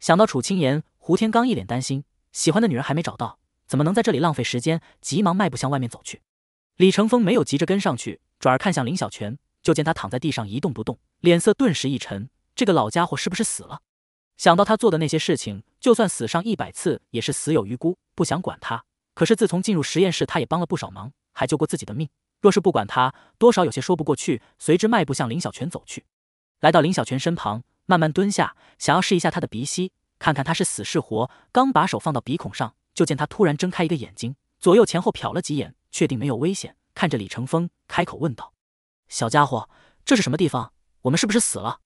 想到楚青言，胡天刚一脸担心，喜欢的女人还没找到，怎么能在这里浪费时间？急忙迈步向外面走去。李成风没有急着跟上去，转而看向林小泉，就见他躺在地上一动不动，脸色顿时一沉。这个老家伙是不是死了？想到他做的那些事情，就算死上一百次也是死有余辜。不想管他，可是自从进入实验室，他也帮了不少忙，还救过自己的命。若是不管他，多少有些说不过去。随之迈步向林小泉走去，来到林小泉身旁。慢慢蹲下，想要试一下他的鼻息，看看他是死是活。刚把手放到鼻孔上，就见他突然睁开一个眼睛，左右前后瞟了几眼，确定没有危险，看着李成风，开口问道：“小家伙，这是什么地方？我们是不是死了？”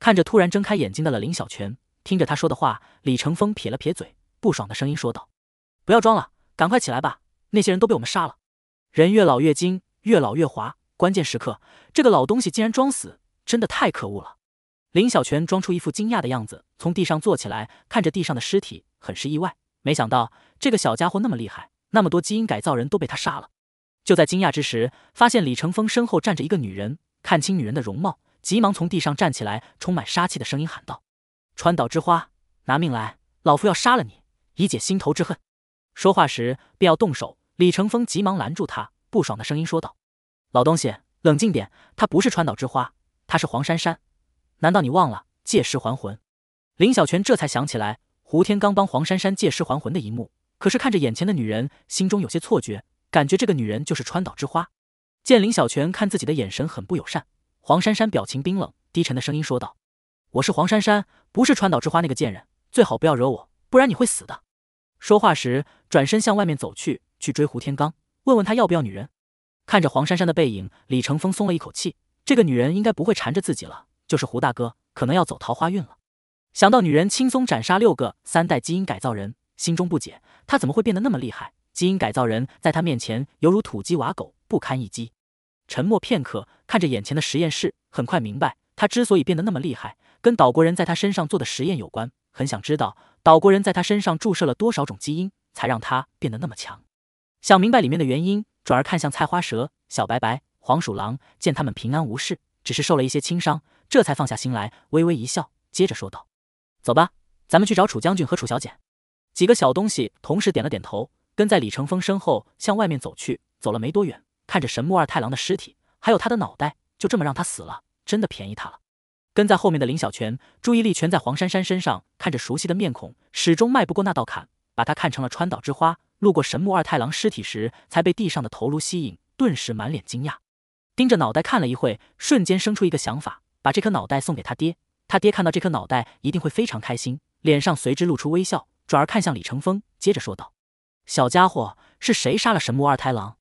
看着突然睁开眼睛的了林小泉，听着他说的话，李成风撇了撇嘴，不爽的声音说道：“不要装了，赶快起来吧！那些人都被我们杀了。人越老越精，越老越滑，关键时刻这个老东西竟然装死，真的太可恶了。”林小泉装出一副惊讶的样子，从地上坐起来，看着地上的尸体，很是意外。没想到这个小家伙那么厉害，那么多基因改造人都被他杀了。就在惊讶之时，发现李成风身后站着一个女人，看清女人的容貌，急忙从地上站起来，充满杀气的声音喊道：“川岛之花，拿命来！老夫要杀了你，以解心头之恨。”说话时便要动手，李成风急忙拦住他，不爽的声音说道：“老东西，冷静点！她不是川岛之花，她是黄珊珊。”难道你忘了借尸还魂？林小泉这才想起来胡天刚帮黄珊珊借尸还魂的一幕，可是看着眼前的女人，心中有些错觉，感觉这个女人就是川岛之花。见林小泉看自己的眼神很不友善，黄珊珊表情冰冷，低沉的声音说道：“我是黄珊珊，不是川岛之花那个贱人，最好不要惹我，不然你会死的。”说话时转身向外面走去，去追胡天刚，问问他要不要女人。看着黄珊珊的背影，李成风松了一口气，这个女人应该不会缠着自己了。就是胡大哥可能要走桃花运了。想到女人轻松斩杀六个三代基因改造人，心中不解，她怎么会变得那么厉害？基因改造人在他面前犹如土鸡瓦狗，不堪一击。沉默片刻，看着眼前的实验室，很快明白，他之所以变得那么厉害，跟岛国人在他身上做的实验有关。很想知道岛国人在他身上注射了多少种基因，才让他变得那么强。想明白里面的原因，转而看向菜花蛇、小白白、黄鼠狼，见他们平安无事，只是受了一些轻伤。这才放下心来，微微一笑，接着说道：“走吧，咱们去找楚将军和楚小姐。”几个小东西同时点了点头，跟在李成风身后向外面走去。走了没多远，看着神木二太郎的尸体，还有他的脑袋，就这么让他死了，真的便宜他了。跟在后面的林小泉，注意力全在黄珊珊身上，看着熟悉的面孔，始终迈不过那道坎，把她看成了川岛之花。路过神木二太郎尸体时，才被地上的头颅吸引，顿时满脸惊讶，盯着脑袋看了一会，瞬间生出一个想法。把这颗脑袋送给他爹，他爹看到这颗脑袋一定会非常开心，脸上随之露出微笑，转而看向李成风，接着说道：“小家伙，是谁杀了神木二太郎？”“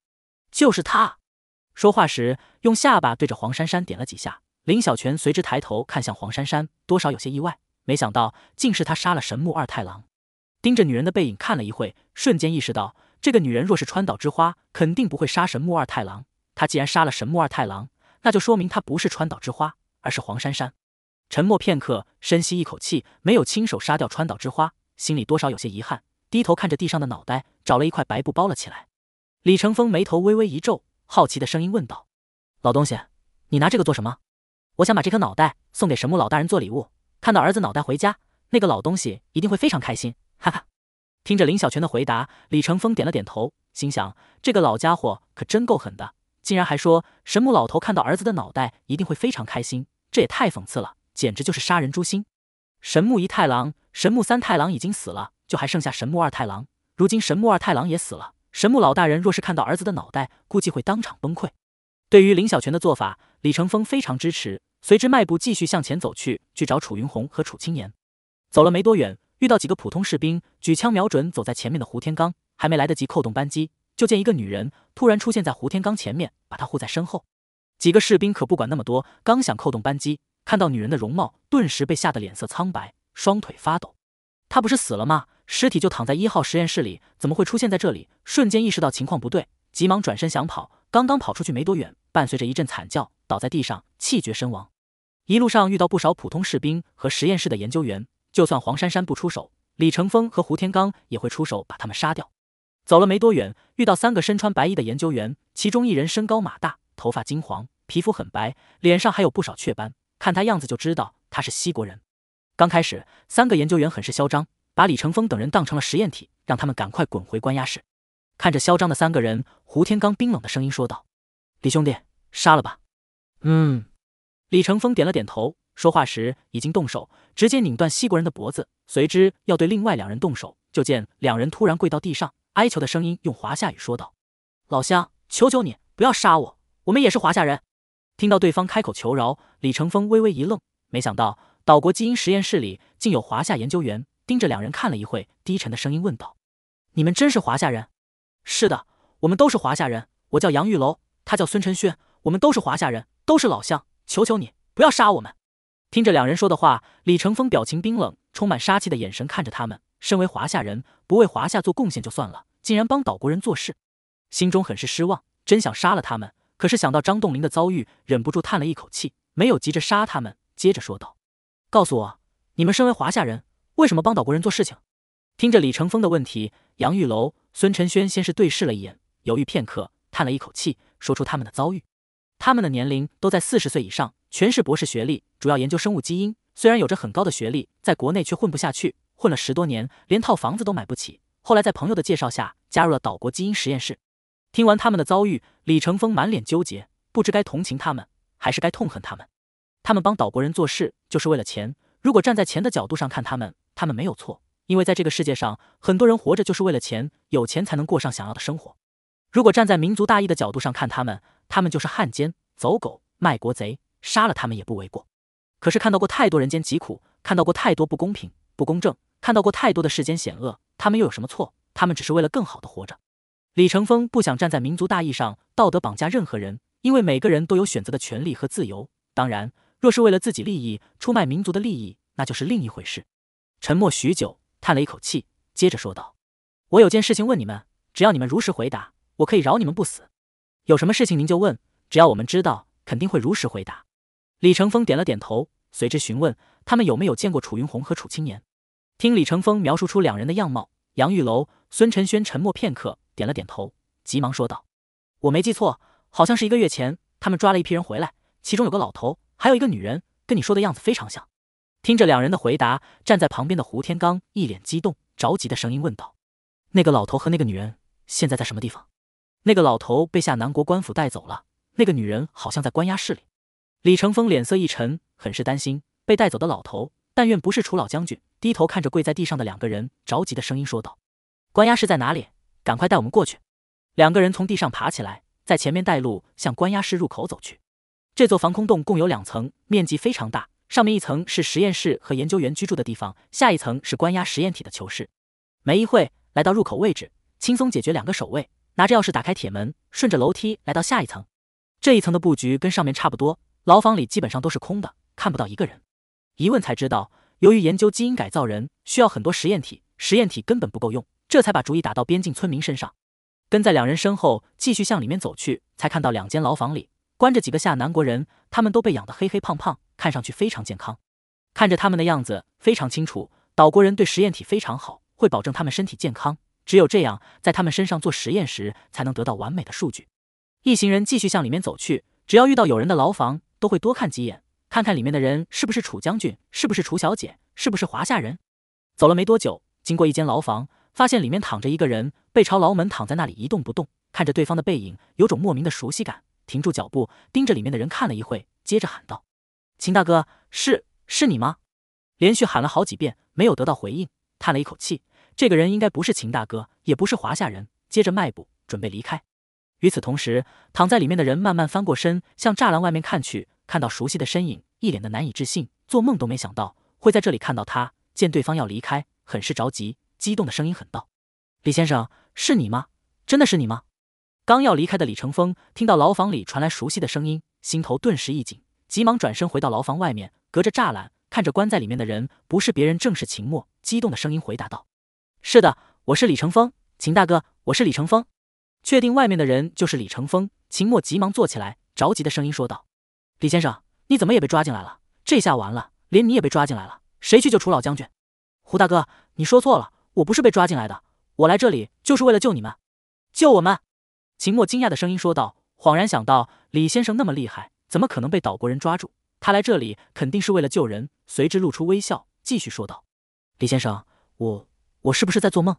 就是他。”说话时用下巴对着黄珊珊点了几下。林小泉随之抬头看向黄珊珊，多少有些意外，没想到竟是他杀了神木二太郎。盯着女人的背影看了一会，瞬间意识到，这个女人若是川岛之花，肯定不会杀神木二太郎。她既然杀了神木二太郎，那就说明她不是川岛之花。而是黄珊珊。沉默片刻，深吸一口气，没有亲手杀掉川岛之花，心里多少有些遗憾。低头看着地上的脑袋，找了一块白布包了起来。李成风眉头微微一皱，好奇的声音问道：“老东西，你拿这个做什么？”“我想把这颗脑袋送给神木老大人做礼物。看到儿子脑袋回家，那个老东西一定会非常开心。”“哈哈。”听着林小泉的回答，李成风点了点头，心想：“这个老家伙可真够狠的，竟然还说神木老头看到儿子的脑袋一定会非常开心。”这也太讽刺了，简直就是杀人诛心。神木一太郎、神木三太郎已经死了，就还剩下神木二太郎。如今神木二太郎也死了，神木老大人若是看到儿子的脑袋，估计会当场崩溃。对于林小泉的做法，李成风非常支持，随之迈步继续向前走去，去找楚云红和楚青岩。走了没多远，遇到几个普通士兵，举枪瞄准走在前面的胡天刚，还没来得及扣动扳机，就见一个女人突然出现在胡天刚前面，把他护在身后。几个士兵可不管那么多，刚想扣动扳机，看到女人的容貌，顿时被吓得脸色苍白，双腿发抖。她不是死了吗？尸体就躺在一号实验室里，怎么会出现在这里？瞬间意识到情况不对，急忙转身想跑。刚刚跑出去没多远，伴随着一阵惨叫，倒在地上，气绝身亡。一路上遇到不少普通士兵和实验室的研究员，就算黄珊珊不出手，李成峰和胡天刚也会出手把他们杀掉。走了没多远，遇到三个身穿白衣的研究员，其中一人身高马大。头发金黄，皮肤很白，脸上还有不少雀斑，看他样子就知道他是西国人。刚开始，三个研究员很是嚣张，把李成风等人当成了实验体，让他们赶快滚回关押室。看着嚣张的三个人，胡天刚冰冷的声音说道：“李兄弟，杀了吧。”嗯，李成风点了点头，说话时已经动手，直接拧断西国人的脖子，随之要对另外两人动手，就见两人突然跪到地上，哀求的声音用华夏语说道：“老乡，求求你不要杀我。”我们也是华夏人。听到对方开口求饶，李成峰微微一愣，没想到岛国基因实验室里竟有华夏研究员。盯着两人看了一会，低沉的声音问道：“你们真是华夏人？”“是的，我们都是华夏人。我叫杨玉楼，他叫孙晨轩，我们都是华夏人，都是老乡。求求你不要杀我们！”听着两人说的话，李成峰表情冰冷，充满杀气的眼神看着他们。身为华夏人，不为华夏做贡献就算了，竟然帮岛国人做事，心中很是失望，真想杀了他们。可是想到张栋林的遭遇，忍不住叹了一口气，没有急着杀他们，接着说道：“告诉我，你们身为华夏人，为什么帮岛国人做事情？”听着李成峰的问题，杨玉楼、孙晨轩先是对视了一眼，犹豫片刻，叹了一口气，说出他们的遭遇：他们的年龄都在四十岁以上，全是博士学历，主要研究生物基因。虽然有着很高的学历，在国内却混不下去，混了十多年，连套房子都买不起。后来在朋友的介绍下，加入了岛国基因实验室。听完他们的遭遇。李乘风满脸纠结，不知该同情他们，还是该痛恨他们。他们帮岛国人做事就是为了钱。如果站在钱的角度上看他们，他们没有错，因为在这个世界上，很多人活着就是为了钱，有钱才能过上想要的生活。如果站在民族大义的角度上看他们，他们就是汉奸、走狗、卖国贼，杀了他们也不为过。可是看到过太多人间疾苦，看到过太多不公平、不公正，看到过太多的世间险恶，他们又有什么错？他们只是为了更好的活着。李成风不想站在民族大义上道德绑架任何人，因为每个人都有选择的权利和自由。当然，若是为了自己利益出卖民族的利益，那就是另一回事。沉默许久，叹了一口气，接着说道：“我有件事情问你们，只要你们如实回答，我可以饶你们不死。有什么事情您就问，只要我们知道，肯定会如实回答。”李成风点了点头，随之询问他们有没有见过楚云红和楚青年。听李成风描述出两人的样貌，杨玉楼、孙晨轩沉默片刻。点了点头，急忙说道：“我没记错，好像是一个月前，他们抓了一批人回来，其中有个老头，还有一个女人，跟你说的样子非常像。”听着两人的回答，站在旁边的胡天刚一脸激动、着急的声音问道：“那个老头和那个女人现在在什么地方？”“那个老头被下南国官府带走了，那个女人好像在关押室里。”李成风脸色一沉，很是担心被带走的老头，但愿不是楚老将军。低头看着跪在地上的两个人，着急的声音说道：“关押室在哪里？”赶快带我们过去！两个人从地上爬起来，在前面带路，向关押室入口走去。这座防空洞共有两层，面积非常大。上面一层是实验室和研究员居住的地方，下一层是关押实验体的囚室。没一会，来到入口位置，轻松解决两个守卫，拿着钥匙打开铁门，顺着楼梯来到下一层。这一层的布局跟上面差不多，牢房里基本上都是空的，看不到一个人。一问才知道，由于研究基因改造人需要很多实验体，实验体根本不够用。这才把主意打到边境村民身上，跟在两人身后继续向里面走去，才看到两间牢房里关着几个下南国人，他们都被养得黑黑胖胖，看上去非常健康。看着他们的样子，非常清楚，岛国人对实验体非常好，会保证他们身体健康。只有这样，在他们身上做实验时，才能得到完美的数据。一行人继续向里面走去，只要遇到有人的牢房，都会多看几眼，看看里面的人是不是楚将军，是不是楚小姐，是不是华夏人。走了没多久，经过一间牢房。发现里面躺着一个人，背朝牢门躺在那里一动不动，看着对方的背影，有种莫名的熟悉感。停住脚步，盯着里面的人看了一会，接着喊道：“秦大哥，是，是你吗？”连续喊了好几遍，没有得到回应，叹了一口气。这个人应该不是秦大哥，也不是华夏人。接着迈步准备离开。与此同时，躺在里面的人慢慢翻过身，向栅栏外面看去，看到熟悉的身影，一脸的难以置信，做梦都没想到会在这里看到他。见对方要离开，很是着急。激动的声音喊道：“李先生，是你吗？真的是你吗？”刚要离开的李成风听到牢房里传来熟悉的声音，心头顿时一紧，急忙转身回到牢房外面，隔着栅栏看着关在里面的人，不是别人，正是秦墨。激动的声音回答道：“是的，我是李成风，秦大哥，我是李成风。”确定外面的人就是李成风，秦墨急忙坐起来，着急的声音说道：“李先生，你怎么也被抓进来了？这下完了，连你也被抓进来了，谁去救楚老将军？胡大哥，你说错了。”我不是被抓进来的，我来这里就是为了救你们，救我们。”秦墨惊讶的声音说道，恍然想到李先生那么厉害，怎么可能被岛国人抓住？他来这里肯定是为了救人。随之露出微笑，继续说道：“李先生，我我是不是在做梦？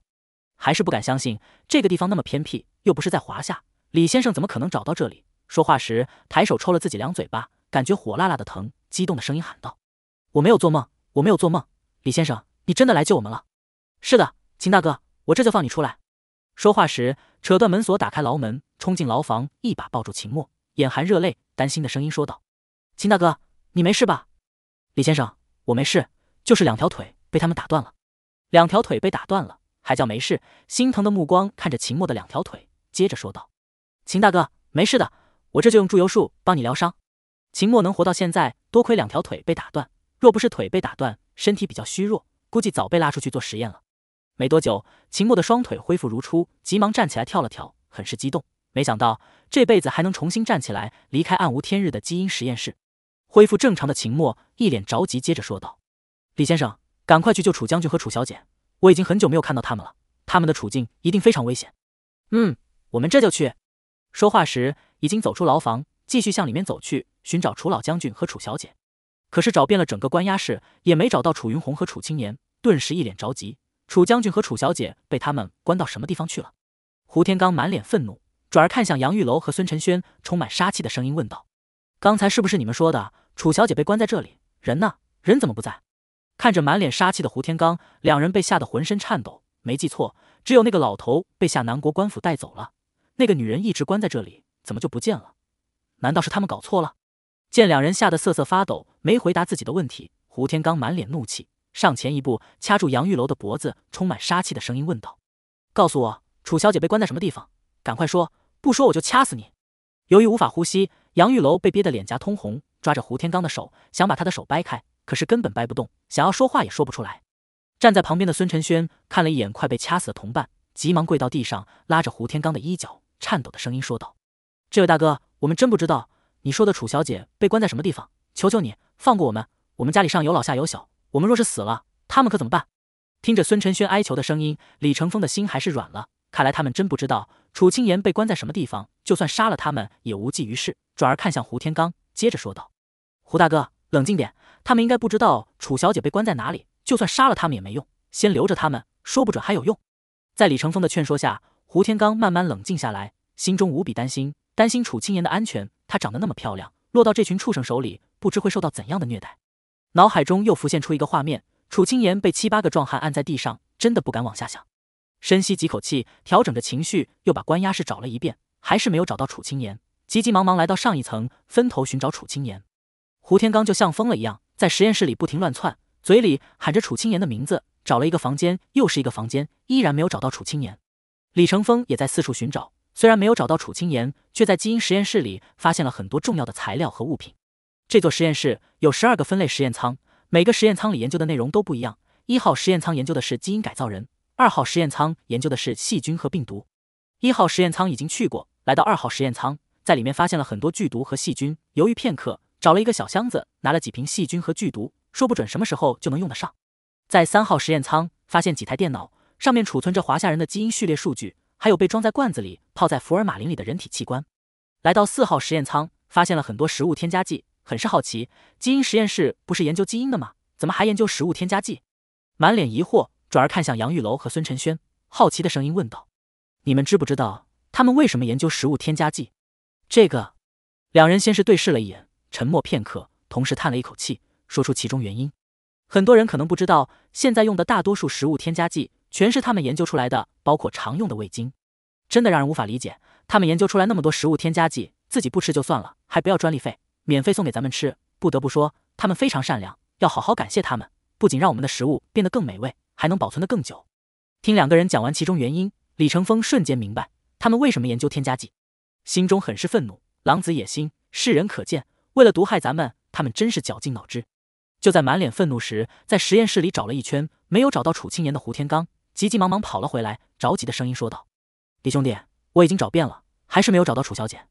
还是不敢相信这个地方那么偏僻，又不是在华夏，李先生怎么可能找到这里？”说话时抬手抽了自己两嘴巴，感觉火辣辣的疼，激动的声音喊道：“我没有做梦，我没有做梦，李先生，你真的来救我们了！”是的，秦大哥，我这就放你出来。说话时，扯断门锁，打开牢门，冲进牢房，一把抱住秦墨，眼含热泪，担心的声音说道：“秦大哥，你没事吧？”李先生，我没事，就是两条腿被他们打断了。两条腿被打断了，还叫没事？心疼的目光看着秦墨的两条腿，接着说道：“秦大哥，没事的，我这就用铸油术帮你疗伤。”秦墨能活到现在，多亏两条腿被打断，若不是腿被打断，身体比较虚弱，估计早被拉出去做实验了。没多久，秦墨的双腿恢复如初，急忙站起来跳了跳，很是激动。没想到这辈子还能重新站起来，离开暗无天日的基因实验室，恢复正常的秦墨一脸着急，接着说道：“李先生，赶快去救楚将军和楚小姐，我已经很久没有看到他们了，他们的处境一定非常危险。”“嗯，我们这就去。”说话时，已经走出牢房，继续向里面走去寻找楚老将军和楚小姐，可是找遍了整个关押室，也没找到楚云红和楚青年，顿时一脸着急。楚将军和楚小姐被他们关到什么地方去了？胡天刚满脸愤怒，转而看向杨玉楼和孙晨轩，充满杀气的声音问道：“刚才是不是你们说的楚小姐被关在这里？人呢？人怎么不在？”看着满脸杀气的胡天刚，两人被吓得浑身颤抖。没记错，只有那个老头被下南国官府带走了，那个女人一直关在这里，怎么就不见了？难道是他们搞错了？见两人吓得瑟瑟发抖，没回答自己的问题，胡天刚满脸怒气。上前一步，掐住杨玉楼的脖子，充满杀气的声音问道：“告诉我，楚小姐被关在什么地方？赶快说，不说我就掐死你！”由于无法呼吸，杨玉楼被憋得脸颊通红，抓着胡天刚的手，想把他的手掰开，可是根本掰不动，想要说话也说不出来。站在旁边的孙晨轩看了一眼快被掐死的同伴，急忙跪到地上，拉着胡天刚的衣角，颤抖的声音说道：“这位大哥，我们真不知道你说的楚小姐被关在什么地方，求求你放过我们，我们家里上有老，下有小。”我们若是死了，他们可怎么办？听着孙晨轩哀求的声音，李成峰的心还是软了。看来他们真不知道楚青言被关在什么地方，就算杀了他们也无济于事。转而看向胡天刚，接着说道：“胡大哥，冷静点，他们应该不知道楚小姐被关在哪里，就算杀了他们也没用，先留着他们，说不准还有用。”在李成峰的劝说下，胡天刚慢慢冷静下来，心中无比担心，担心楚青言的安全。她长得那么漂亮，落到这群畜生手里，不知会受到怎样的虐待。脑海中又浮现出一个画面：楚青言被七八个壮汉按在地上，真的不敢往下想。深吸几口气，调整着情绪，又把关押室找了一遍，还是没有找到楚青言。急急忙忙来到上一层，分头寻找楚青言。胡天刚就像疯了一样，在实验室里不停乱窜，嘴里喊着楚青言的名字，找了一个房间又是一个房间，依然没有找到楚青言。李成峰也在四处寻找，虽然没有找到楚青言，却在基因实验室里发现了很多重要的材料和物品。这座实验室有十二个分类实验舱，每个实验舱里研究的内容都不一样。一号实验舱研究的是基因改造人，二号实验舱研究的是细菌和病毒。一号实验舱已经去过，来到二号实验舱，在里面发现了很多剧毒和细菌。犹豫片刻，找了一个小箱子，拿了几瓶细菌和剧毒，说不准什么时候就能用得上。在三号实验舱发现几台电脑，上面储存着华夏人的基因序列数据，还有被装在罐子里泡在福尔马林里的人体器官。来到四号实验舱，发现了很多食物添加剂。很是好奇，基因实验室不是研究基因的吗？怎么还研究食物添加剂？满脸疑惑，转而看向杨玉楼和孙晨轩，好奇的声音问道：“你们知不知道他们为什么研究食物添加剂？”这个，两人先是对视了一眼，沉默片刻，同时叹了一口气，说出其中原因。很多人可能不知道，现在用的大多数食物添加剂全是他们研究出来的，包括常用的味精。真的让人无法理解，他们研究出来那么多食物添加剂，自己不吃就算了，还不要专利费。免费送给咱们吃，不得不说他们非常善良，要好好感谢他们。不仅让我们的食物变得更美味，还能保存得更久。听两个人讲完其中原因，李成风瞬间明白他们为什么研究添加剂，心中很是愤怒，狼子野心，世人可见。为了毒害咱们，他们真是绞尽脑汁。就在满脸愤怒时，在实验室里找了一圈，没有找到楚青年的胡天刚，急急忙忙跑了回来，着急的声音说道：“李兄弟，我已经找遍了，还是没有找到楚小姐。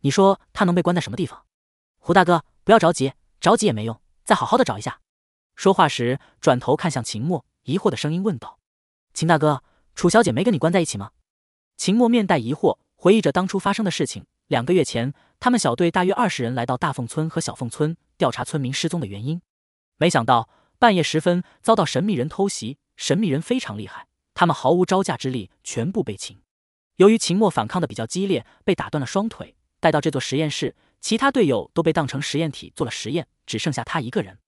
你说她能被关在什么地方？”胡大哥，不要着急，着急也没用，再好好的找一下。说话时，转头看向秦墨，疑惑的声音问道：“秦大哥，楚小姐没跟你关在一起吗？”秦墨面带疑惑，回忆着当初发生的事情。两个月前，他们小队大约二十人来到大凤村和小凤村，调查村民失踪的原因。没想到半夜时分遭到神秘人偷袭，神秘人非常厉害，他们毫无招架之力，全部被擒。由于秦墨反抗的比较激烈，被打断了双腿，带到这座实验室。其他队友都被当成实验体做了实验，只剩下他一个人。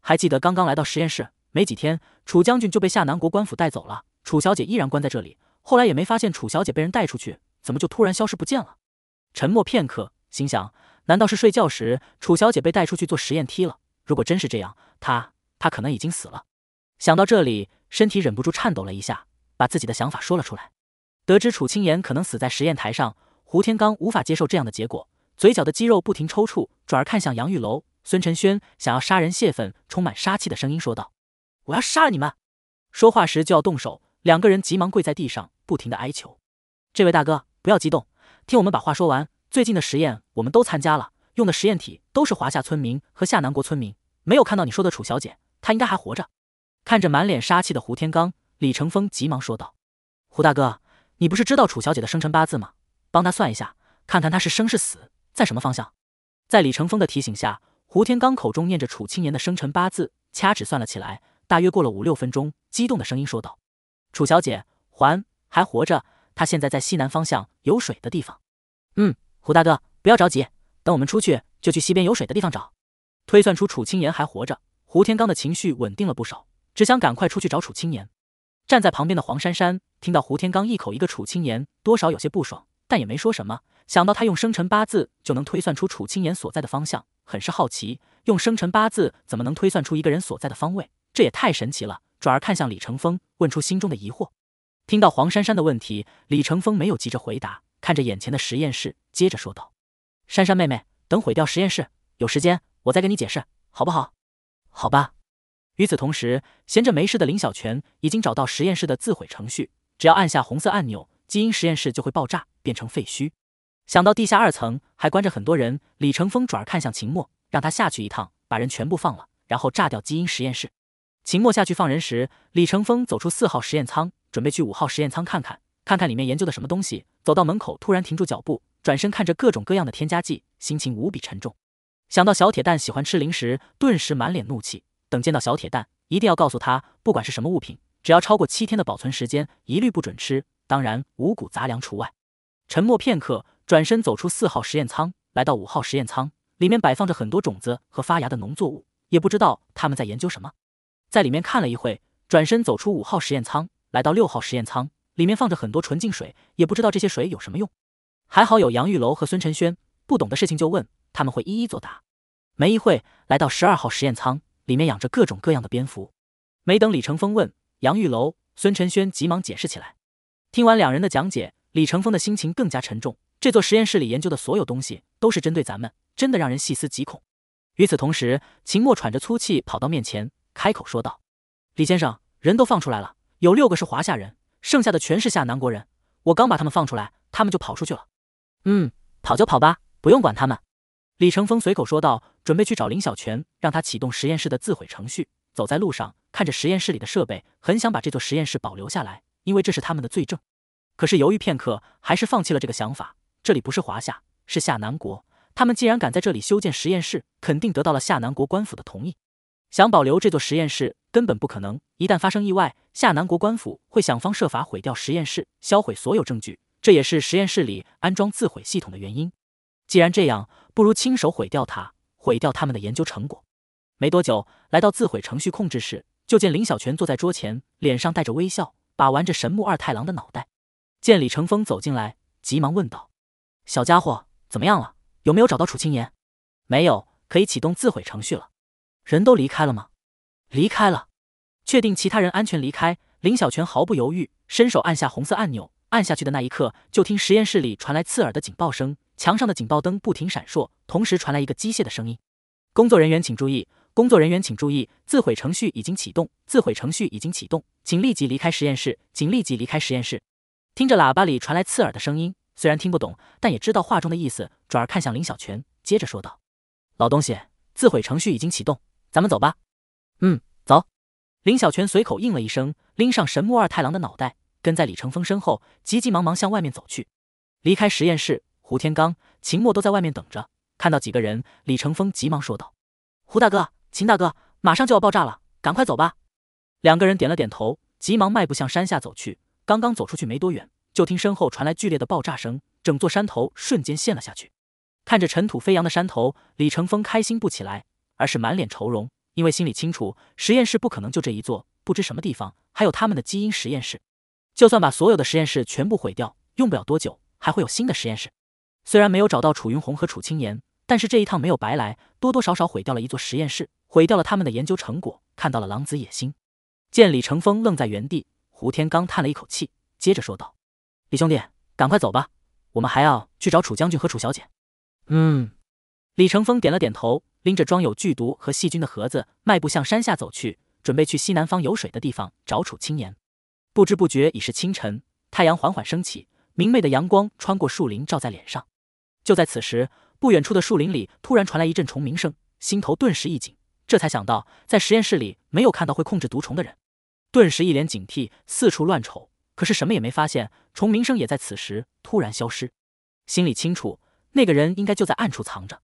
还记得刚刚来到实验室没几天，楚将军就被夏南国官府带走了。楚小姐依然关在这里，后来也没发现楚小姐被人带出去，怎么就突然消失不见了？沉默片刻，心想：难道是睡觉时楚小姐被带出去做实验梯了？如果真是这样，她她可能已经死了。想到这里，身体忍不住颤抖了一下，把自己的想法说了出来。得知楚青言可能死在实验台上，胡天刚无法接受这样的结果。嘴角的肌肉不停抽搐，转而看向杨玉楼、孙晨轩，想要杀人泄愤，充满杀气的声音说道：“我要杀了你们！”说话时就要动手，两个人急忙跪在地上，不停的哀求：“这位大哥，不要激动，听我们把话说完。最近的实验我们都参加了，用的实验体都是华夏村民和夏南国村民，没有看到你说的楚小姐，她应该还活着。”看着满脸杀气的胡天刚，李成风急忙说道：“胡大哥，你不是知道楚小姐的生辰八字吗？帮她算一下，看看她是生是死。”在什么方向？在李成风的提醒下，胡天刚口中念着楚青言的生辰八字，掐指算了起来。大约过了五六分钟，激动的声音说道：“楚小姐还还活着，她现在在西南方向有水的地方。”“嗯，胡大哥，不要着急，等我们出去就去西边有水的地方找。”推算出楚青言还活着，胡天刚的情绪稳定了不少，只想赶快出去找楚青言。站在旁边的黄珊珊听到胡天刚一口一个楚青言，多少有些不爽，但也没说什么。想到他用生辰八字就能推算出楚青岩所在的方向，很是好奇。用生辰八字怎么能推算出一个人所在的方位？这也太神奇了。转而看向李成风，问出心中的疑惑。听到黄珊珊的问题，李成风没有急着回答，看着眼前的实验室，接着说道：“珊珊妹妹，等毁掉实验室，有时间我再跟你解释，好不好？”“好吧。”与此同时，闲着没事的林小泉已经找到实验室的自毁程序，只要按下红色按钮，基因实验室就会爆炸，变成废墟。想到地下二层还关着很多人，李成风转而看向秦墨，让他下去一趟，把人全部放了，然后炸掉基因实验室。秦墨下去放人时，李成风走出四号实验舱，准备去五号实验舱看看，看看里面研究的什么东西。走到门口，突然停住脚步，转身看着各种各样的添加剂，心情无比沉重。想到小铁蛋喜欢吃零食，顿时满脸怒气。等见到小铁蛋，一定要告诉他，不管是什么物品，只要超过七天的保存时间，一律不准吃，当然五谷杂粮除外。沉默片刻。转身走出四号实验舱，来到五号实验舱，里面摆放着很多种子和发芽的农作物，也不知道他们在研究什么。在里面看了一会，转身走出五号实验舱，来到六号实验舱，里面放着很多纯净水，也不知道这些水有什么用。还好有杨玉楼和孙晨轩，不懂的事情就问，他们会一一作答。没一会，来到十二号实验舱，里面养着各种各样的蝙蝠。没等李成风问，杨玉楼、孙晨轩急忙解释起来。听完两人的讲解，李成风的心情更加沉重。这座实验室里研究的所有东西都是针对咱们，真的让人细思极恐。与此同时，秦墨喘着粗气跑到面前，开口说道：“李先生，人都放出来了，有六个是华夏人，剩下的全是夏南国人。我刚把他们放出来，他们就跑出去了。”“嗯，跑就跑吧，不用管他们。”李成风随口说道，准备去找林小泉，让他启动实验室的自毁程序。走在路上，看着实验室里的设备，很想把这座实验室保留下来，因为这是他们的罪证。可是犹豫片刻，还是放弃了这个想法。这里不是华夏，是夏南国。他们既然敢在这里修建实验室，肯定得到了夏南国官府的同意。想保留这座实验室根本不可能，一旦发生意外，夏南国官府会想方设法毁掉实验室，销毁所有证据。这也是实验室里安装自毁系统的原因。既然这样，不如亲手毁掉它，毁掉他们的研究成果。没多久，来到自毁程序控制室，就见林小泉坐在桌前，脸上带着微笑，把玩着神木二太郎的脑袋。见李成风走进来，急忙问道。小家伙怎么样了？有没有找到楚青言？没有，可以启动自毁程序了。人都离开了吗？离开了。确定其他人安全离开。林小泉毫不犹豫，伸手按下红色按钮。按下去的那一刻，就听实验室里传来刺耳的警报声，墙上的警报灯不停闪烁，同时传来一个机械的声音：“工作人员请注意，工作人员请注意，自毁程序已经启动，自毁程序已经启动，请立即离开实验室，请立即离开实验室。”听着喇叭里传来刺耳的声音。虽然听不懂，但也知道话中的意思，转而看向林小泉，接着说道：“老东西，自毁程序已经启动，咱们走吧。”“嗯，走。”林小泉随口应了一声，拎上神木二太郎的脑袋，跟在李成风身后，急急忙忙向外面走去。离开实验室，胡天刚、秦墨都在外面等着。看到几个人，李成风急忙说道：“胡大哥，秦大哥，马上就要爆炸了，赶快走吧！”两个人点了点头，急忙迈步向山下走去。刚刚走出去没多远。就听身后传来剧烈的爆炸声，整座山头瞬间陷了下去。看着尘土飞扬的山头，李成风开心不起来，而是满脸愁容，因为心里清楚，实验室不可能就这一座，不知什么地方还有他们的基因实验室。就算把所有的实验室全部毁掉，用不了多久还会有新的实验室。虽然没有找到楚云红和楚青岩，但是这一趟没有白来，多多少少毁掉了一座实验室，毁掉了他们的研究成果，看到了狼子野心。见李成风愣在原地，胡天刚叹了一口气，接着说道。李兄弟，赶快走吧，我们还要去找楚将军和楚小姐。嗯，李成风点了点头，拎着装有剧毒和细菌的盒子，迈步向山下走去，准备去西南方有水的地方找楚青岩。不知不觉已是清晨，太阳缓缓升起，明媚的阳光穿过树林照在脸上。就在此时，不远处的树林里突然传来一阵虫鸣声，心头顿时一紧，这才想到在实验室里没有看到会控制毒虫的人，顿时一脸警惕，四处乱瞅。可是什么也没发现，虫鸣声也在此时突然消失。心里清楚，那个人应该就在暗处藏着。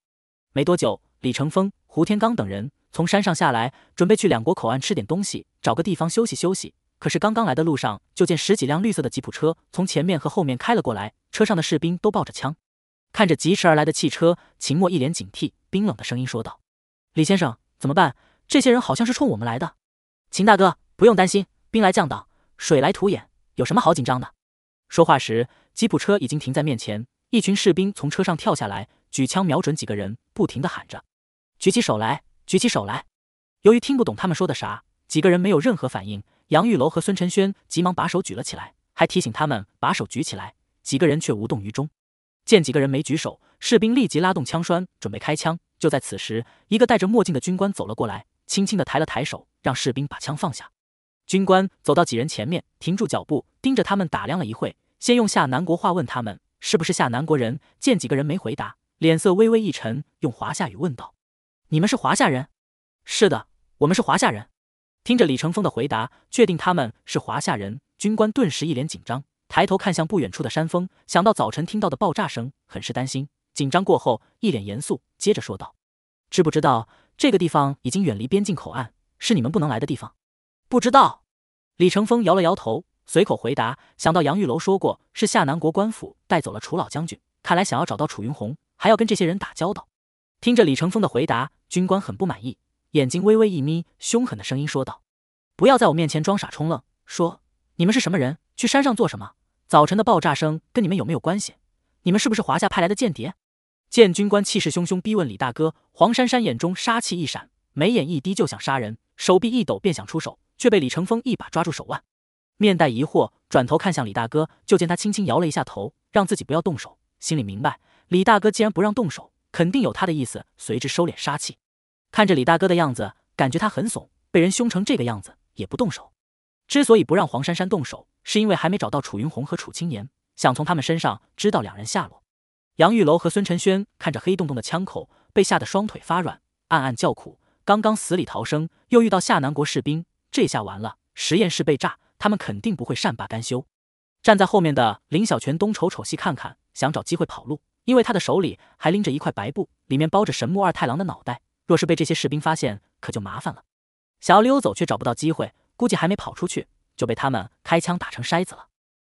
没多久，李成峰、胡天刚等人从山上下来，准备去两国口岸吃点东西，找个地方休息休息。可是刚刚来的路上，就见十几辆绿色的吉普车从前面和后面开了过来，车上的士兵都抱着枪。看着疾驰而来的汽车，秦墨一脸警惕，冰冷的声音说道：“李先生，怎么办？这些人好像是冲我们来的。”秦大哥，不用担心，兵来将挡，水来土掩。有什么好紧张的？说话时，吉普车已经停在面前，一群士兵从车上跳下来，举枪瞄准几个人，不停地喊着：“举起手来，举起手来！”由于听不懂他们说的啥，几个人没有任何反应。杨玉楼和孙晨轩急忙把手举了起来，还提醒他们把手举起来，几个人却无动于衷。见几个人没举手，士兵立即拉动枪栓，准备开枪。就在此时，一个戴着墨镜的军官走了过来，轻轻地抬了抬手，让士兵把枪放下。军官走到几人前面，停住脚步，盯着他们打量了一会，先用下南国话问他们：“是不是下南国人？”见几个人没回答，脸色微微一沉，用华夏语问道：“你们是华夏人？”“是的，我们是华夏人。”听着李成风的回答，确定他们是华夏人，军官顿时一脸紧张，抬头看向不远处的山峰，想到早晨听到的爆炸声，很是担心。紧张过后，一脸严肃，接着说道：“知不知道这个地方已经远离边境口岸，是你们不能来的地方？”不知道，李成风摇了摇头，随口回答。想到杨玉楼说过是夏南国官府带走了楚老将军，看来想要找到楚云红，还要跟这些人打交道。听着李成风的回答，军官很不满意，眼睛微微一眯，凶狠的声音说道：“不要在我面前装傻充愣，说你们是什么人？去山上做什么？早晨的爆炸声跟你们有没有关系？你们是不是华夏派来的间谍？”见军官气势汹汹逼问李大哥，黄珊珊眼中杀气一闪，眉眼一低就想杀人，手臂一抖便想出手。却被李成风一把抓住手腕，面带疑惑，转头看向李大哥，就见他轻轻摇了一下头，让自己不要动手。心里明白，李大哥既然不让动手，肯定有他的意思。随之收敛杀气，看着李大哥的样子，感觉他很怂，被人凶成这个样子也不动手。之所以不让黄珊珊动手，是因为还没找到楚云红和楚青言，想从他们身上知道两人下落。杨玉楼和孙晨轩看着黑洞洞的枪口，被吓得双腿发软，暗暗叫苦。刚刚死里逃生，又遇到下南国士兵。这下完了，实验室被炸，他们肯定不会善罢甘休。站在后面的林小泉东瞅瞅西看看，想找机会跑路，因为他的手里还拎着一块白布，里面包着神木二太郎的脑袋。若是被这些士兵发现，可就麻烦了。想要溜走却找不到机会，估计还没跑出去就被他们开枪打成筛子了。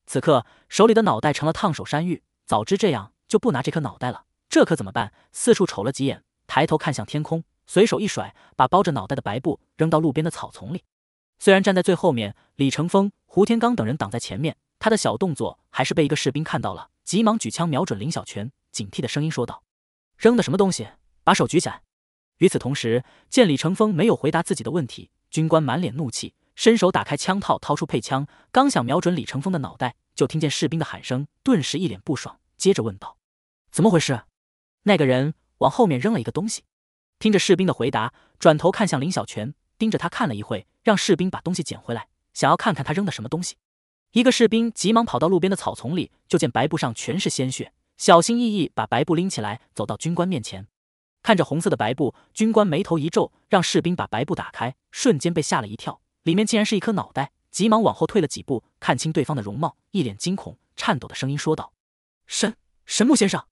此刻手里的脑袋成了烫手山芋，早知这样就不拿这颗脑袋了。这可怎么办？四处瞅了几眼，抬头看向天空，随手一甩，把包着脑袋的白布扔到路边的草丛里。虽然站在最后面，李成风、胡天刚等人挡在前面，他的小动作还是被一个士兵看到了，急忙举枪瞄准林小泉，警惕的声音说道：“扔的什么东西？把手举起来！”与此同时，见李成风没有回答自己的问题，军官满脸怒气，伸手打开枪套，掏出配枪，刚想瞄准李成风的脑袋，就听见士兵的喊声，顿时一脸不爽，接着问道：“怎么回事？”那个人往后面扔了一个东西。听着士兵的回答，转头看向林小泉，盯着他看了一会。让士兵把东西捡回来，想要看看他扔的什么东西。一个士兵急忙跑到路边的草丛里，就见白布上全是鲜血，小心翼翼把白布拎起来，走到军官面前，看着红色的白布，军官眉头一皱，让士兵把白布打开，瞬间被吓了一跳，里面竟然是一颗脑袋，急忙往后退了几步，看清对方的容貌，一脸惊恐，颤抖的声音说道：“神神木先生。”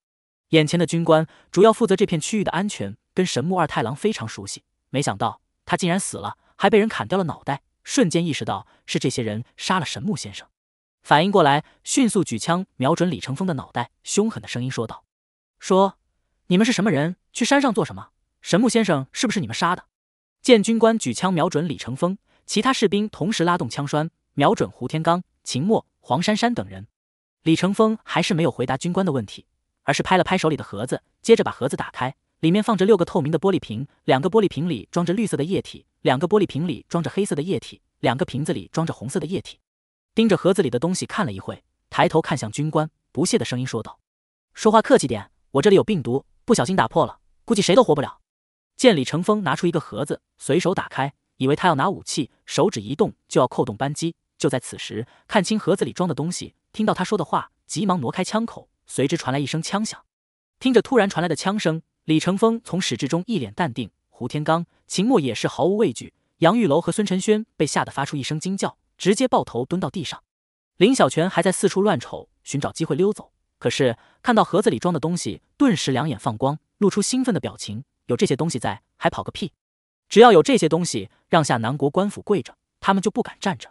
眼前的军官主要负责这片区域的安全，跟神木二太郎非常熟悉，没想到他竟然死了。还被人砍掉了脑袋，瞬间意识到是这些人杀了神木先生。反应过来，迅速举枪瞄准李成风的脑袋，凶狠的声音说道：“说你们是什么人？去山上做什么？神木先生是不是你们杀的？”见军官举枪瞄准李成风，其他士兵同时拉动枪栓，瞄准胡天刚、秦墨、黄珊珊等人。李成风还是没有回答军官的问题，而是拍了拍手里的盒子，接着把盒子打开，里面放着六个透明的玻璃瓶，两个玻璃瓶里装着绿色的液体。两个玻璃瓶里装着黑色的液体，两个瓶子里装着红色的液体。盯着盒子里的东西看了一会，抬头看向军官，不屑的声音说道：“说话客气点，我这里有病毒，不小心打破了，估计谁都活不了。”见李成风拿出一个盒子，随手打开，以为他要拿武器，手指一动就要扣动扳机。就在此时，看清盒子里装的东西，听到他说的话，急忙挪开枪口，随之传来一声枪响。听着突然传来的枪声，李成风从始至终一脸淡定。胡天刚、秦墨也是毫无畏惧，杨玉楼和孙晨轩被吓得发出一声惊叫，直接抱头蹲到地上。林小泉还在四处乱瞅，寻找机会溜走。可是看到盒子里装的东西，顿时两眼放光，露出兴奋的表情。有这些东西在，还跑个屁！只要有这些东西，让下南国官府跪着，他们就不敢站着。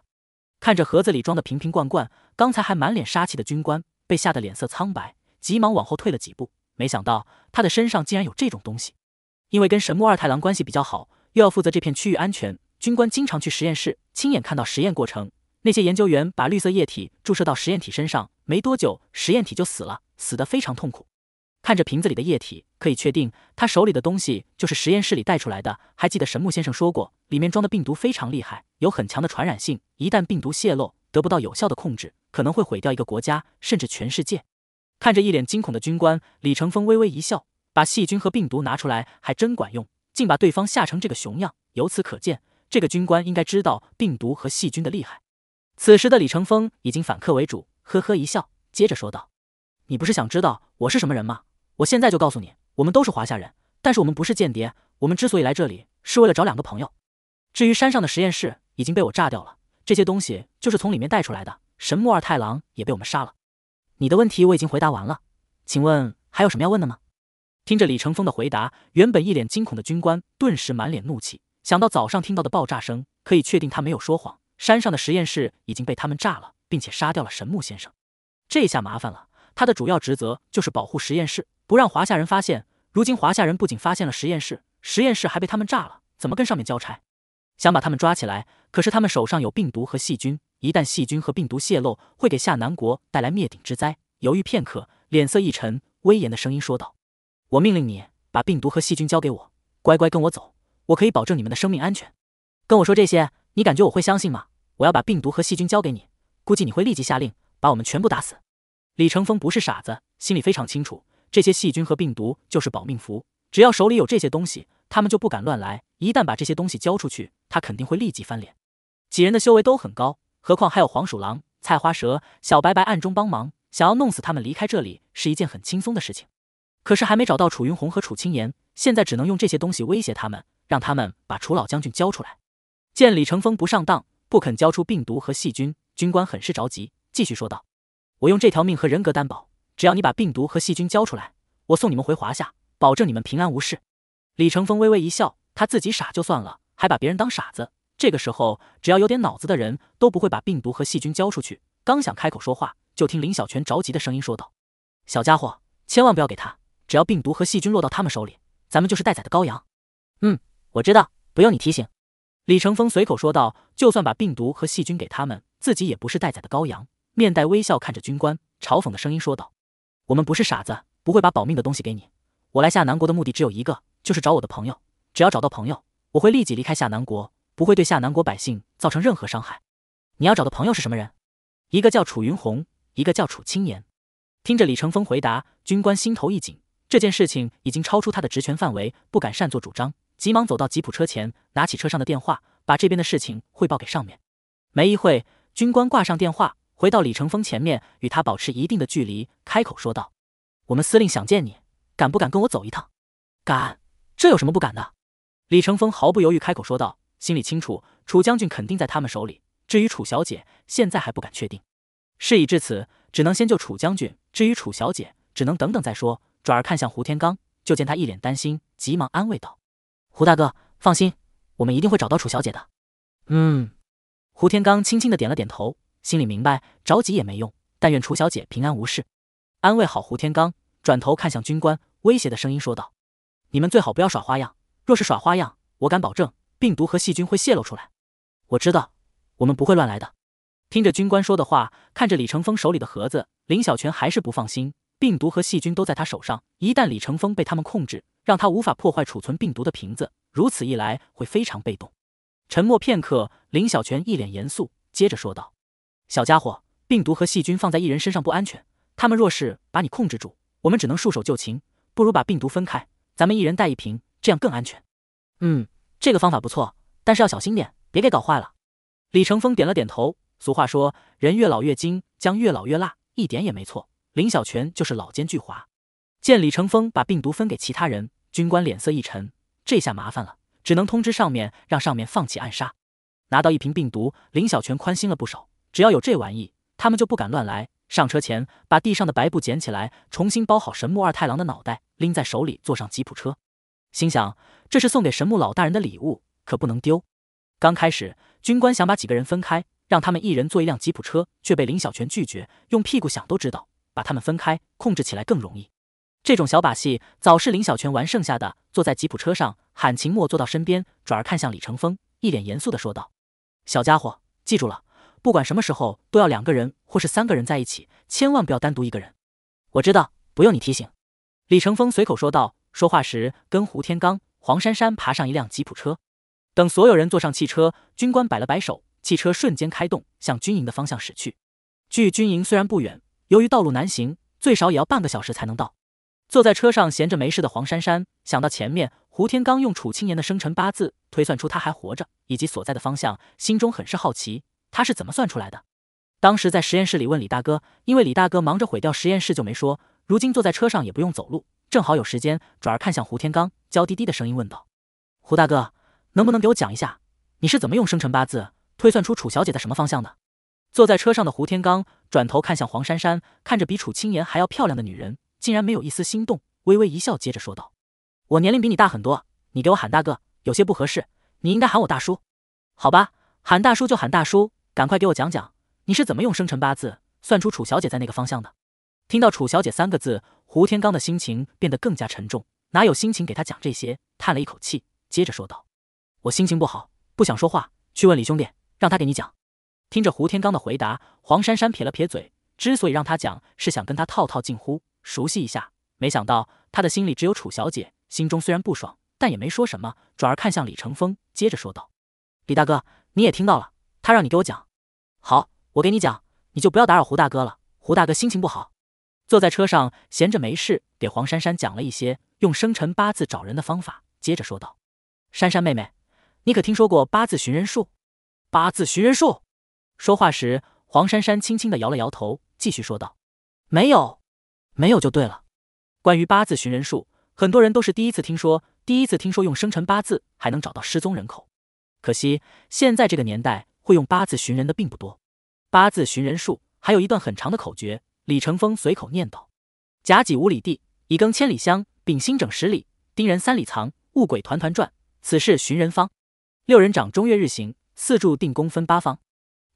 看着盒子里装的瓶瓶罐罐，刚才还满脸杀气的军官，被吓得脸色苍白，急忙往后退了几步。没想到他的身上竟然有这种东西。因为跟神木二太郎关系比较好，又要负责这片区域安全，军官经常去实验室，亲眼看到实验过程。那些研究员把绿色液体注射到实验体身上，没多久实验体就死了，死得非常痛苦。看着瓶子里的液体，可以确定他手里的东西就是实验室里带出来的。还记得神木先生说过，里面装的病毒非常厉害，有很强的传染性。一旦病毒泄露，得不到有效的控制，可能会毁掉一个国家，甚至全世界。看着一脸惊恐的军官，李成风微微一笑。把细菌和病毒拿出来还真管用，竟把对方吓成这个熊样。由此可见，这个军官应该知道病毒和细菌的厉害。此时的李成风已经反客为主，呵呵一笑，接着说道：“你不是想知道我是什么人吗？我现在就告诉你，我们都是华夏人，但是我们不是间谍。我们之所以来这里，是为了找两个朋友。至于山上的实验室已经被我炸掉了，这些东西就是从里面带出来的。神木二太郎也被我们杀了。你的问题我已经回答完了，请问还有什么要问的吗？”听着李成风的回答，原本一脸惊恐的军官顿时满脸怒气。想到早上听到的爆炸声，可以确定他没有说谎。山上的实验室已经被他们炸了，并且杀掉了神木先生。这下麻烦了，他的主要职责就是保护实验室，不让华夏人发现。如今华夏人不仅发现了实验室，实验室还被他们炸了，怎么跟上面交差？想把他们抓起来，可是他们手上有病毒和细菌，一旦细菌和病毒泄露，会给夏南国带来灭顶之灾。犹豫片刻，脸色一沉，威严的声音说道。我命令你把病毒和细菌交给我，乖乖跟我走，我可以保证你们的生命安全。跟我说这些，你感觉我会相信吗？我要把病毒和细菌交给你，估计你会立即下令把我们全部打死。李成风不是傻子，心里非常清楚，这些细菌和病毒就是保命符，只要手里有这些东西，他们就不敢乱来。一旦把这些东西交出去，他肯定会立即翻脸。几人的修为都很高，何况还有黄鼠狼、菜花蛇、小白白暗中帮忙，想要弄死他们离开这里是一件很轻松的事情。可是还没找到楚云红和楚青言，现在只能用这些东西威胁他们，让他们把楚老将军交出来。见李成风不上当，不肯交出病毒和细菌，军官很是着急，继续说道：“我用这条命和人格担保，只要你把病毒和细菌交出来，我送你们回华夏，保证你们平安无事。”李成风微微一笑，他自己傻就算了，还把别人当傻子。这个时候，只要有点脑子的人都不会把病毒和细菌交出去。刚想开口说话，就听林小泉着急的声音说道：“小家伙，千万不要给他！”只要病毒和细菌落到他们手里，咱们就是待宰的羔羊。嗯，我知道，不用你提醒。”李成风随口说道。就算把病毒和细菌给他们，自己也不是待宰的羔羊。面带微笑看着军官，嘲讽的声音说道：“我们不是傻子，不会把保命的东西给你。我来下南国的目的只有一个，就是找我的朋友。只要找到朋友，我会立即离开下南国，不会对下南国百姓造成任何伤害。”你要找的朋友是什么人？一个叫楚云红，一个叫楚青言。听着李成风回答，军官心头一紧。这件事情已经超出他的职权范围，不敢擅作主张，急忙走到吉普车前，拿起车上的电话，把这边的事情汇报给上面。没一会，军官挂上电话，回到李成风前面，与他保持一定的距离，开口说道：“我们司令想见你，敢不敢跟我走一趟？”“敢，这有什么不敢的？”李成风毫不犹豫开口说道，心里清楚，楚将军肯定在他们手里，至于楚小姐，现在还不敢确定。事已至此，只能先救楚将军，至于楚小姐，只能等等再说。转而看向胡天刚，就见他一脸担心，急忙安慰道：“胡大哥，放心，我们一定会找到楚小姐的。”“嗯。”胡天刚轻轻的点了点头，心里明白着急也没用，但愿楚小姐平安无事。安慰好胡天刚，转头看向军官，威胁的声音说道：“你们最好不要耍花样，若是耍花样，我敢保证病毒和细菌会泄露出来。”“我知道，我们不会乱来的。”听着军官说的话，看着李成峰手里的盒子，林小泉还是不放心。病毒和细菌都在他手上，一旦李成风被他们控制，让他无法破坏储存病毒的瓶子，如此一来会非常被动。沉默片刻，林小泉一脸严肃，接着说道：“小家伙，病毒和细菌放在一人身上不安全，他们若是把你控制住，我们只能束手就擒。不如把病毒分开，咱们一人带一瓶，这样更安全。”“嗯，这个方法不错，但是要小心点，别给搞坏了。”李成风点了点头。俗话说，人越老越精，姜越老越辣，一点也没错。林小泉就是老奸巨猾，见李成峰把病毒分给其他人，军官脸色一沉，这下麻烦了，只能通知上面，让上面放弃暗杀。拿到一瓶病毒，林小泉宽心了不少，只要有这玩意，他们就不敢乱来。上车前，把地上的白布捡起来，重新包好神木二太郎的脑袋，拎在手里，坐上吉普车，心想这是送给神木老大人的礼物，可不能丢。刚开始，军官想把几个人分开，让他们一人坐一辆吉普车，却被林小泉拒绝，用屁股想都知道。把他们分开，控制起来更容易。这种小把戏早是林小泉玩剩下的。坐在吉普车上，喊秦墨坐到身边，转而看向李成风，一脸严肃地说道：“小家伙，记住了，不管什么时候都要两个人或是三个人在一起，千万不要单独一个人。”我知道，不用你提醒。”李成风随口说道。说话时，跟胡天刚、黄珊珊爬上一辆吉普车。等所有人坐上汽车，军官摆了摆手，汽车瞬间开动，向军营的方向驶去。距军营虽然不远。由于道路难行，最少也要半个小时才能到。坐在车上闲着没事的黄珊珊想到前面胡天刚用楚青年的生辰八字推算出他还活着以及所在的方向，心中很是好奇，他是怎么算出来的？当时在实验室里问李大哥，因为李大哥忙着毁掉实验室就没说。如今坐在车上也不用走路，正好有时间，转而看向胡天刚，娇滴滴的声音问道：“胡大哥，能不能给我讲一下，你是怎么用生辰八字推算出楚小姐在什么方向的？”坐在车上的胡天刚转头看向黄珊珊，看着比楚青言还要漂亮的女人，竟然没有一丝心动，微微一笑，接着说道：“我年龄比你大很多，你给我喊大哥有些不合适，你应该喊我大叔，好吧？喊大叔就喊大叔，赶快给我讲讲你是怎么用生辰八字算出楚小姐在那个方向的。”听到“楚小姐”三个字，胡天刚的心情变得更加沉重，哪有心情给他讲这些？叹了一口气，接着说道：“我心情不好，不想说话，去问李兄弟，让他给你讲。”听着胡天刚的回答，黄珊珊撇了撇嘴。之所以让他讲，是想跟他套套近乎，熟悉一下。没想到他的心里只有楚小姐，心中虽然不爽，但也没说什么，转而看向李成风，接着说道：“李大哥，你也听到了，他让你给我讲。好，我给你讲，你就不要打扰胡大哥了。胡大哥心情不好，坐在车上闲着没事，给黄珊珊讲了一些用生辰八字找人的方法。接着说道：‘珊珊妹妹，你可听说过八字寻人术？八字寻人术。’”说话时，黄珊珊轻轻的摇了摇头，继续说道：“没有，没有就对了。关于八字寻人术，很多人都是第一次听说。第一次听说用生辰八字还能找到失踪人口，可惜现在这个年代，会用八字寻人的并不多。八字寻人术还有一段很长的口诀，李成风随口念道：甲己五里地，乙庚千里香，丙辛整十里，丁壬三里藏，戊癸团团转，此事寻人方。六人掌中月日行，四柱定宫分八方。”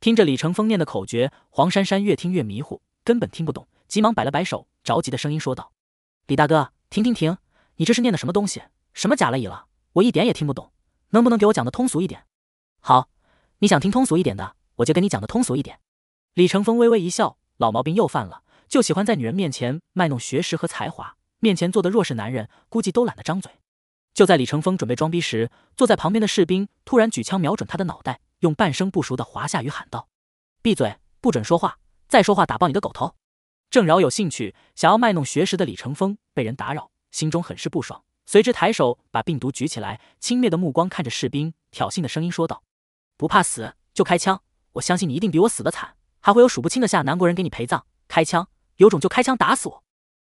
听着李成风念的口诀，黄珊珊越听越迷糊，根本听不懂，急忙摆了摆手，着急的声音说道：“李大哥，停停停，你这是念的什么东西？什么甲了乙了，我一点也听不懂，能不能给我讲的通俗一点？”“好，你想听通俗一点的，我就跟你讲的通俗一点。”李成风微微一笑，老毛病又犯了，就喜欢在女人面前卖弄学识和才华，面前坐的弱势男人估计都懒得张嘴。就在李成风准备装逼时，坐在旁边的士兵突然举枪瞄准他的脑袋。用半生不熟的华夏语喊道：“闭嘴，不准说话，再说话打爆你的狗头！”郑饶有兴趣想要卖弄学识的李成风被人打扰，心中很是不爽，随之抬手把病毒举起来，轻蔑的目光看着士兵，挑衅的声音说道：“不怕死就开枪，我相信你一定比我死的惨，还会有数不清的下南国人给你陪葬。开枪，有种就开枪打死我！”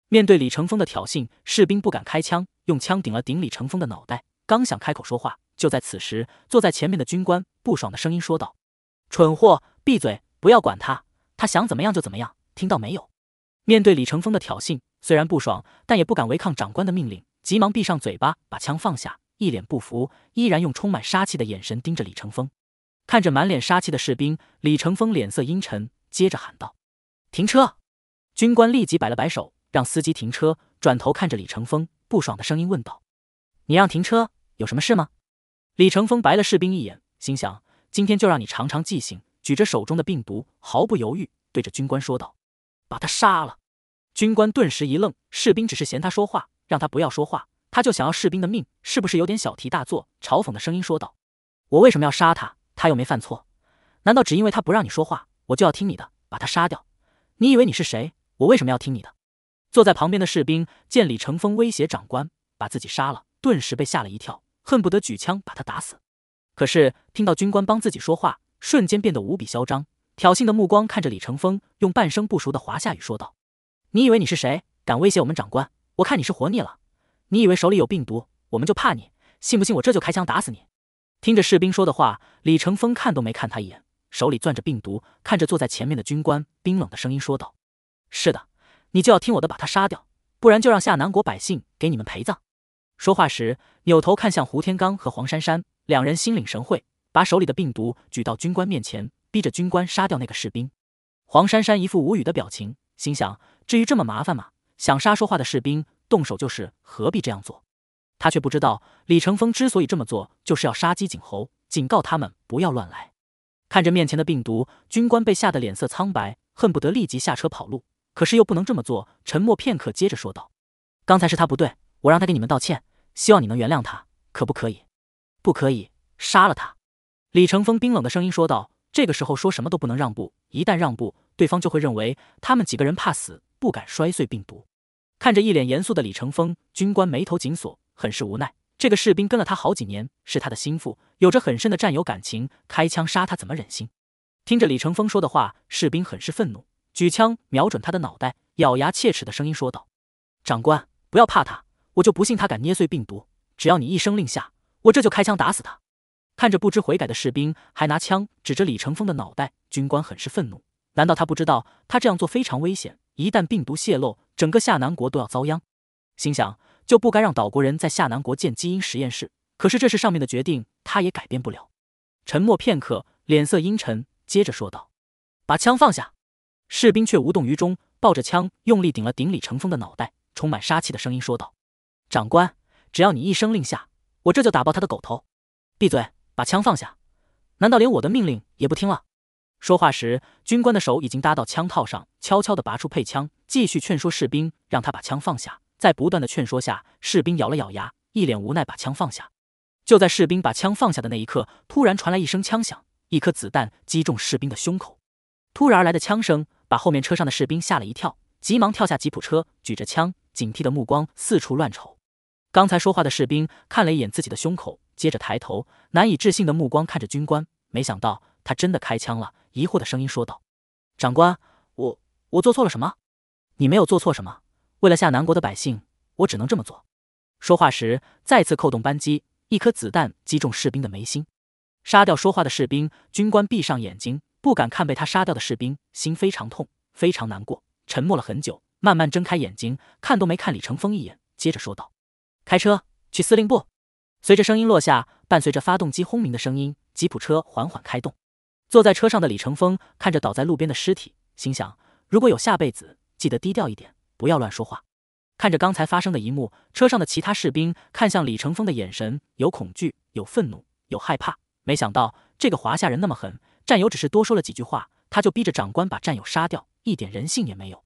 面对李成风的挑衅，士兵不敢开枪，用枪顶了顶李成风的脑袋，刚想开口说话。就在此时，坐在前面的军官不爽的声音说道：“蠢货，闭嘴，不要管他，他想怎么样就怎么样，听到没有？”面对李成风的挑衅，虽然不爽，但也不敢违抗长官的命令，急忙闭上嘴巴，把枪放下，一脸不服，依然用充满杀气的眼神盯着李成风。看着满脸杀气的士兵，李成风脸色阴沉，接着喊道：“停车！”军官立即摆了摆手，让司机停车，转头看着李成风，不爽的声音问道：“你让停车，有什么事吗？”李成风白了士兵一眼，心想：“今天就让你尝尝记性。”举着手中的病毒，毫不犹豫对着军官说道：“把他杀了！”军官顿时一愣，士兵只是嫌他说话，让他不要说话，他就想要士兵的命，是不是有点小题大做？嘲讽的声音说道：“我为什么要杀他？他又没犯错，难道只因为他不让你说话，我就要听你的，把他杀掉？你以为你是谁？我为什么要听你的？”坐在旁边的士兵见李成风威胁长官，把自己杀了，顿时被吓了一跳。恨不得举枪把他打死，可是听到军官帮自己说话，瞬间变得无比嚣张，挑衅的目光看着李成风，用半生不熟的华夏语说道：“你以为你是谁？敢威胁我们长官？我看你是活腻了！你以为手里有病毒，我们就怕你？信不信我这就开枪打死你？”听着士兵说的话，李成风看都没看他一眼，手里攥着病毒，看着坐在前面的军官，冰冷的声音说道：“是的，你就要听我的，把他杀掉，不然就让下南国百姓给你们陪葬。”说话时，扭头看向胡天刚和黄珊珊，两人心领神会，把手里的病毒举到军官面前，逼着军官杀掉那个士兵。黄珊珊一副无语的表情，心想：至于这么麻烦吗？想杀说话的士兵，动手就是，何必这样做？他却不知道，李成峰之所以这么做，就是要杀鸡儆猴，警告他们不要乱来。看着面前的病毒，军官被吓得脸色苍白，恨不得立即下车跑路，可是又不能这么做。沉默片刻，接着说道：“刚才是他不对，我让他给你们道歉。”希望你能原谅他，可不可以？不可以，杀了他！李成风冰冷的声音说道。这个时候说什么都不能让步，一旦让步，对方就会认为他们几个人怕死，不敢摔碎病毒。看着一脸严肃的李成风，军官眉头紧锁，很是无奈。这个士兵跟了他好几年，是他的心腹，有着很深的战友感情，开枪杀他怎么忍心？听着李成风说的话，士兵很是愤怒，举枪瞄准他的脑袋，咬牙切齿的声音说道：“长官，不要怕他！”我就不信他敢捏碎病毒！只要你一声令下，我这就开枪打死他！看着不知悔改的士兵，还拿枪指着李成风的脑袋，军官很是愤怒。难道他不知道他这样做非常危险？一旦病毒泄露，整个夏南国都要遭殃。心想就不该让岛国人在夏南国建基因实验室。可是这是上面的决定，他也改变不了。沉默片刻，脸色阴沉，接着说道：“把枪放下！”士兵却无动于衷，抱着枪用力顶了顶李成风的脑袋，充满杀气的声音说道。长官，只要你一声令下，我这就打爆他的狗头。闭嘴，把枪放下。难道连我的命令也不听了？说话时，军官的手已经搭到枪套上，悄悄的拔出配枪，继续劝说士兵，让他把枪放下。在不断的劝说下，士兵咬了咬牙，一脸无奈把枪放下。就在士兵把枪放下的那一刻，突然传来一声枪响，一颗子弹击中士兵的胸口。突然而来的枪声把后面车上的士兵吓了一跳，急忙跳下吉普车，举着枪，警惕的目光四处乱瞅。刚才说话的士兵看了一眼自己的胸口，接着抬头，难以置信的目光看着军官。没想到他真的开枪了，疑惑的声音说道：“长官，我我做错了什么？你没有做错什么。为了下南国的百姓，我只能这么做。”说话时，再次扣动扳机，一颗子弹击中士兵的眉心，杀掉说话的士兵。军官闭上眼睛，不敢看被他杀掉的士兵，心非常痛，非常难过。沉默了很久，慢慢睁开眼睛，看都没看李成风一眼，接着说道。开车去司令部。随着声音落下，伴随着发动机轰鸣的声音，吉普车缓缓开动。坐在车上的李成风看着倒在路边的尸体，心想：如果有下辈子，记得低调一点，不要乱说话。看着刚才发生的一幕，车上的其他士兵看向李成风的眼神有恐惧、有愤怒、有害怕。没想到这个华夏人那么狠，战友只是多说了几句话，他就逼着长官把战友杀掉，一点人性也没有。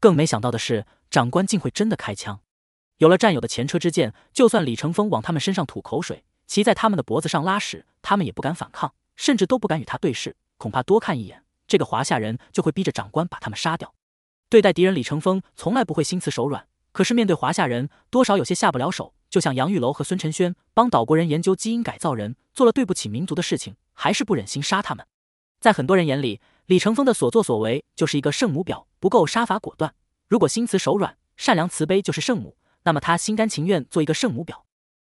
更没想到的是，长官竟会真的开枪。有了战友的前车之鉴，就算李成风往他们身上吐口水，骑在他们的脖子上拉屎，他们也不敢反抗，甚至都不敢与他对视。恐怕多看一眼，这个华夏人就会逼着长官把他们杀掉。对待敌人，李成风从来不会心慈手软；可是面对华夏人，多少有些下不了手。就像杨玉楼和孙承轩帮岛国人研究基因改造人，做了对不起民族的事情，还是不忍心杀他们。在很多人眼里，李成风的所作所为就是一个圣母婊，不够杀伐果断。如果心慈手软、善良慈悲，就是圣母。那么他心甘情愿做一个圣母婊。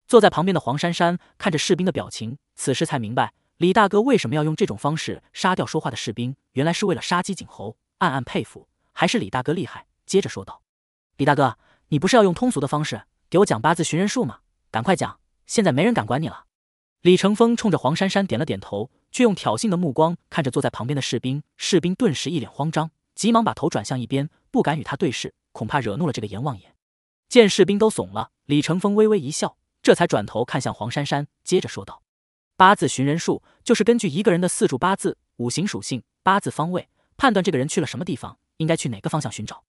坐在旁边的黄珊珊看着士兵的表情，此时才明白李大哥为什么要用这种方式杀掉说话的士兵，原来是为了杀鸡儆猴，暗暗佩服，还是李大哥厉害。接着说道：“李大哥，你不是要用通俗的方式给我讲八字寻人术吗？赶快讲，现在没人敢管你了。”李成风冲着黄珊珊点了点头，却用挑衅的目光看着坐在旁边的士兵。士兵顿时一脸慌张，急忙把头转向一边，不敢与他对视，恐怕惹怒了这个阎王爷。见士兵都怂了，李成风微微一笑，这才转头看向黄珊珊，接着说道：“八字寻人术就是根据一个人的四柱八字、五行属性、八字方位，判断这个人去了什么地方，应该去哪个方向寻找。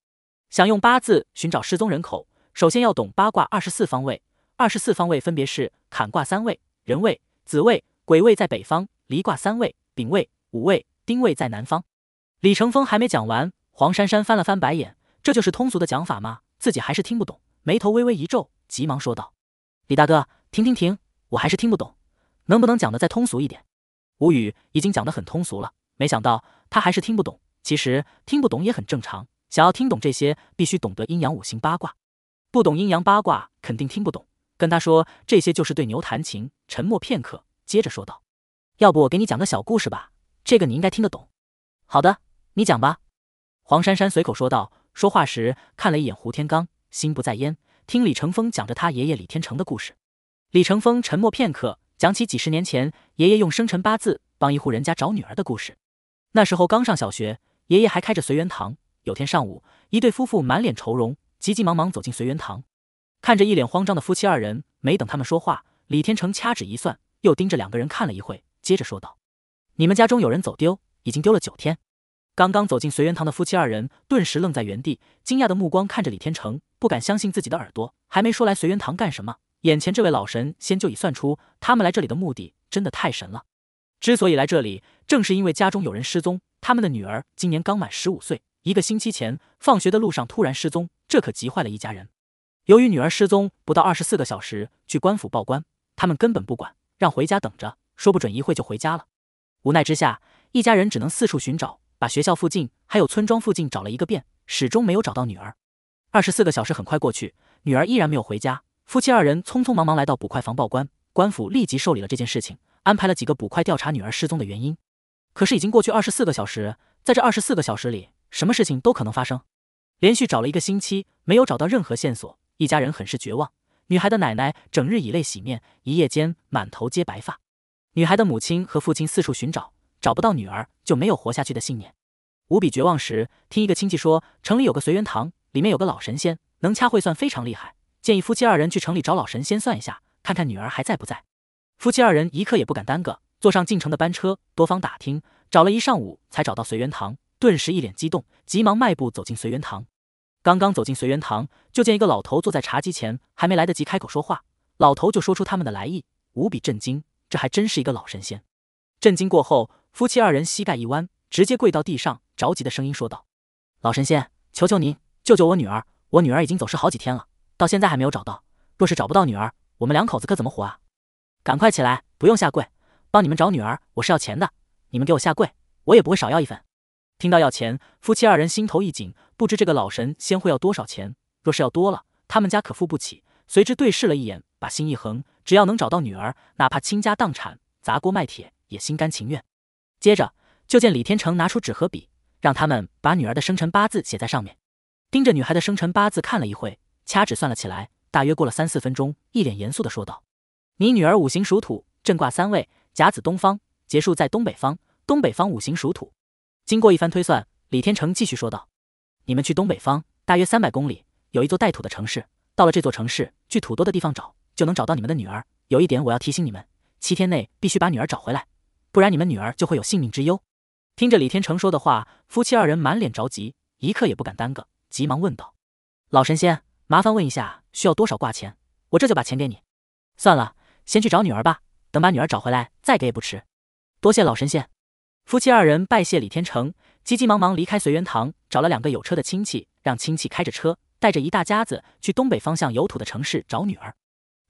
想用八字寻找失踪人口，首先要懂八卦二十四方位。二十四方位分别是坎卦三位、人位、子位、鬼位在北方；离卦三位、丙位、午位、丁位在南方。”李成风还没讲完，黄珊珊翻了翻白眼，这就是通俗的讲法吗？自己还是听不懂。眉头微微一皱，急忙说道：“李大哥，停停停，我还是听不懂，能不能讲的再通俗一点？”吴宇已经讲得很通俗了，没想到他还是听不懂。其实听不懂也很正常，想要听懂这些，必须懂得阴阳五行八卦。不懂阴阳八卦，肯定听不懂。跟他说这些就是对牛弹琴。沉默片刻，接着说道：“要不我给你讲个小故事吧，这个你应该听得懂。”“好的，你讲吧。”黄珊珊随口说道，说话时看了一眼胡天刚。心不在焉，听李成风讲着他爷爷李天成的故事。李成风沉默片刻，讲起几十年前爷爷用生辰八字帮一户人家找女儿的故事。那时候刚上小学，爷爷还开着随缘堂。有天上午，一对夫妇满脸愁容，急急忙忙走进随缘堂。看着一脸慌张的夫妻二人，没等他们说话，李天成掐指一算，又盯着两个人看了一会，接着说道：“你们家中有人走丢，已经丢了九天。”刚刚走进随缘堂的夫妻二人顿时愣在原地，惊讶的目光看着李天成，不敢相信自己的耳朵。还没说来随缘堂干什么，眼前这位老神仙就已算出他们来这里的目的，真的太神了。之所以来这里，正是因为家中有人失踪。他们的女儿今年刚满十五岁，一个星期前放学的路上突然失踪，这可急坏了一家人。由于女儿失踪不到二十四个小时，去官府报官，他们根本不管，让回家等着，说不准一会就回家了。无奈之下，一家人只能四处寻找。把学校附近还有村庄附近找了一个遍，始终没有找到女儿。二十四个小时很快过去，女儿依然没有回家。夫妻二人匆匆忙忙来到捕快房报官，官府立即受理了这件事情，安排了几个捕快调查女儿失踪的原因。可是已经过去二十四个小时，在这二十四个小时里，什么事情都可能发生。连续找了一个星期，没有找到任何线索，一家人很是绝望。女孩的奶奶整日以泪洗面，一夜间满头皆白发。女孩的母亲和父亲四处寻找。找不到女儿，就没有活下去的信念。无比绝望时，听一个亲戚说，城里有个随缘堂，里面有个老神仙，能掐会算，非常厉害。建议夫妻二人去城里找老神仙算一下，看看女儿还在不在。夫妻二人一刻也不敢耽搁，坐上进城的班车，多方打听，找了一上午才找到随缘堂。顿时一脸激动，急忙迈步走进随缘堂。刚刚走进随缘堂，就见一个老头坐在茶几前，还没来得及开口说话，老头就说出他们的来意，无比震惊。这还真是一个老神仙。震惊过后。夫妻二人膝盖一弯，直接跪到地上，着急的声音说道：“老神仙，求求您救救我女儿！我女儿已经走失好几天了，到现在还没有找到。若是找不到女儿，我们两口子可怎么活啊？”“赶快起来，不用下跪，帮你们找女儿，我是要钱的。你们给我下跪，我也不会少要一分。”听到要钱，夫妻二人心头一紧，不知这个老神仙会要多少钱。若是要多了，他们家可付不起。随之对视了一眼，把心一横，只要能找到女儿，哪怕倾家荡产、砸锅卖铁，也心甘情愿。接着就见李天成拿出纸和笔，让他们把女儿的生辰八字写在上面。盯着女孩的生辰八字看了一会，掐指算了起来。大约过了三四分钟，一脸严肃的说道：“你女儿五行属土，震卦三位，甲子东方，结束在东北方。东北方五行属土。”经过一番推算，李天成继续说道：“你们去东北方，大约三百公里，有一座带土的城市。到了这座城市，去土多的地方找，就能找到你们的女儿。有一点我要提醒你们，七天内必须把女儿找回来。”不然你们女儿就会有性命之忧。听着李天成说的话，夫妻二人满脸着急，一刻也不敢耽搁，急忙问道：“老神仙，麻烦问一下，需要多少挂钱？我这就把钱给你。”算了，先去找女儿吧。等把女儿找回来再给也不迟。多谢老神仙。夫妻二人拜谢李天成，急急忙忙离开随缘堂，找了两个有车的亲戚，让亲戚开着车，带着一大家子去东北方向有土的城市找女儿。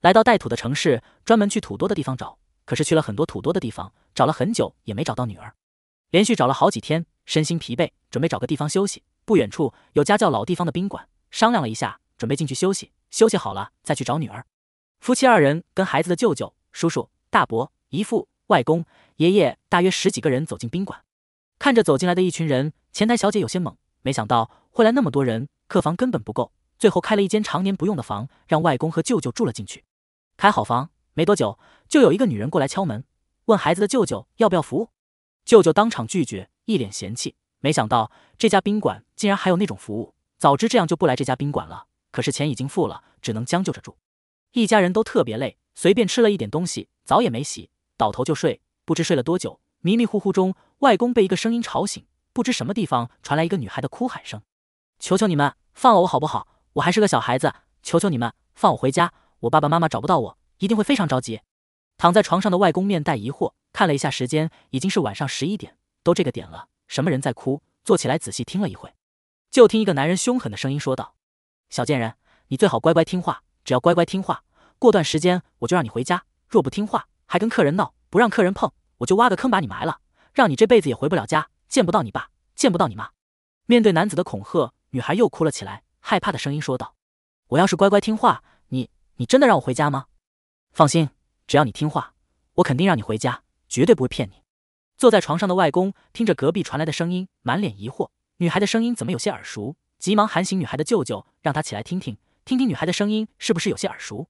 来到带土的城市，专门去土多的地方找。可是去了很多土多的地方。找了很久也没找到女儿，连续找了好几天，身心疲惫，准备找个地方休息。不远处有家叫老地方的宾馆，商量了一下，准备进去休息。休息好了再去找女儿。夫妻二人跟孩子的舅舅、叔叔、大伯、姨父、外公、爷爷大约十几个人走进宾馆，看着走进来的一群人，前台小姐有些懵，没想到会来那么多人，客房根本不够，最后开了一间常年不用的房，让外公和舅舅住了进去。开好房没多久，就有一个女人过来敲门。问孩子的舅舅要不要服务，舅舅当场拒绝，一脸嫌弃。没想到这家宾馆竟然还有那种服务，早知这样就不来这家宾馆了。可是钱已经付了，只能将就着住。一家人都特别累，随便吃了一点东西，澡也没洗，倒头就睡。不知睡了多久，迷迷糊糊中，外公被一个声音吵醒，不知什么地方传来一个女孩的哭喊声：“求求你们放了我好不好？我还是个小孩子，求求你们放我回家，我爸爸妈妈找不到我，一定会非常着急。”躺在床上的外公面带疑惑，看了一下时间，已经是晚上十一点，都这个点了，什么人在哭？坐起来仔细听了一会，就听一个男人凶狠的声音说道：“小贱人，你最好乖乖听话，只要乖乖听话，过段时间我就让你回家。若不听话，还跟客人闹，不让客人碰，我就挖个坑把你埋了，让你这辈子也回不了家，见不到你爸，见不到你妈。”面对男子的恐吓，女孩又哭了起来，害怕的声音说道：“我要是乖乖听话，你你真的让我回家吗？放心。”只要你听话，我肯定让你回家，绝对不会骗你。坐在床上的外公听着隔壁传来的声音，满脸疑惑。女孩的声音怎么有些耳熟？急忙喊醒女孩的舅舅，让他起来听听，听听女孩的声音是不是有些耳熟。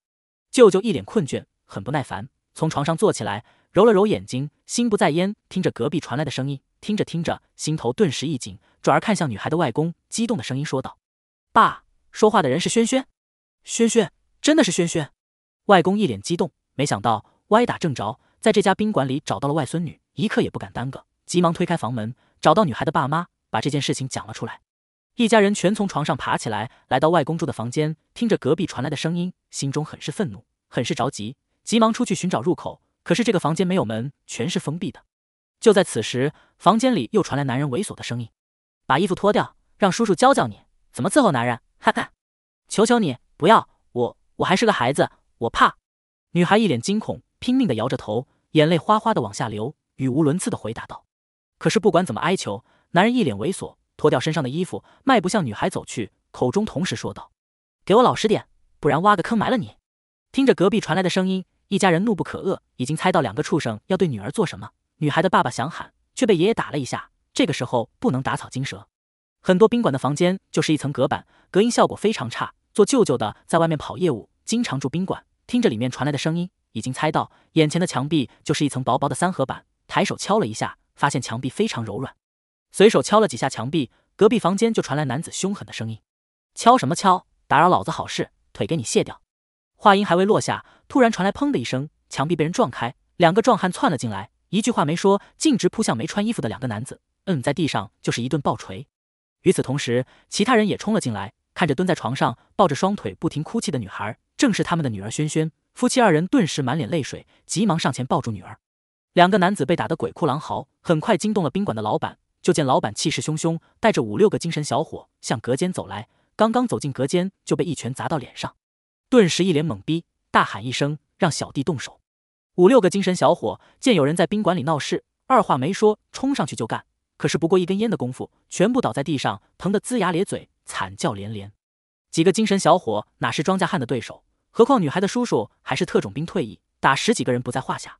舅舅一脸困倦，很不耐烦，从床上坐起来，揉了揉眼睛，心不在焉听着隔壁传来的声音。听着听着，心头顿时一紧，转而看向女孩的外公，激动的声音说道：“爸，说话的人是轩轩，轩轩，真的是轩轩。”外公一脸激动。没想到歪打正着，在这家宾馆里找到了外孙女。一刻也不敢耽搁，急忙推开房门，找到女孩的爸妈，把这件事情讲了出来。一家人全从床上爬起来，来到外公住的房间，听着隔壁传来的声音，心中很是愤怒，很是着急，急忙出去寻找入口。可是这个房间没有门，全是封闭的。就在此时，房间里又传来男人猥琐的声音：“把衣服脱掉，让叔叔教教你怎么伺候男人。”哈哈，求求你不要我，我还是个孩子，我怕。女孩一脸惊恐，拼命的摇着头，眼泪哗哗的往下流，语无伦次的回答道。可是不管怎么哀求，男人一脸猥琐，脱掉身上的衣服，迈步向女孩走去，口中同时说道：“给我老实点，不然挖个坑埋了你。”听着隔壁传来的声音，一家人怒不可遏，已经猜到两个畜生要对女儿做什么。女孩的爸爸想喊，却被爷爷打了一下。这个时候不能打草惊蛇。很多宾馆的房间就是一层隔板，隔音效果非常差。做舅舅的在外面跑业务，经常住宾馆。听着里面传来的声音，已经猜到眼前的墙壁就是一层薄薄的三合板。抬手敲了一下，发现墙壁非常柔软。随手敲了几下墙壁，隔壁房间就传来男子凶狠的声音：“敲什么敲？打扰老子好事，腿给你卸掉！”话音还未落下，突然传来砰的一声，墙壁被人撞开，两个壮汉窜了进来，一句话没说，径直扑向没穿衣服的两个男子，摁在地上就是一顿暴锤。与此同时，其他人也冲了进来，看着蹲在床上抱着双腿不停哭泣的女孩。正是他们的女儿萱萱，夫妻二人顿时满脸泪水，急忙上前抱住女儿。两个男子被打得鬼哭狼嚎，很快惊动了宾馆的老板。就见老板气势汹汹，带着五六个精神小伙向隔间走来。刚刚走进隔间，就被一拳砸到脸上，顿时一脸懵逼，大喊一声：“让小弟动手！”五六个精神小伙见有人在宾馆里闹事，二话没说，冲上去就干。可是不过一根烟的功夫，全部倒在地上，疼得龇牙咧嘴，惨叫连连。几个精神小伙哪是庄稼汉的对手？何况女孩的叔叔还是特种兵退役，打十几个人不在话下。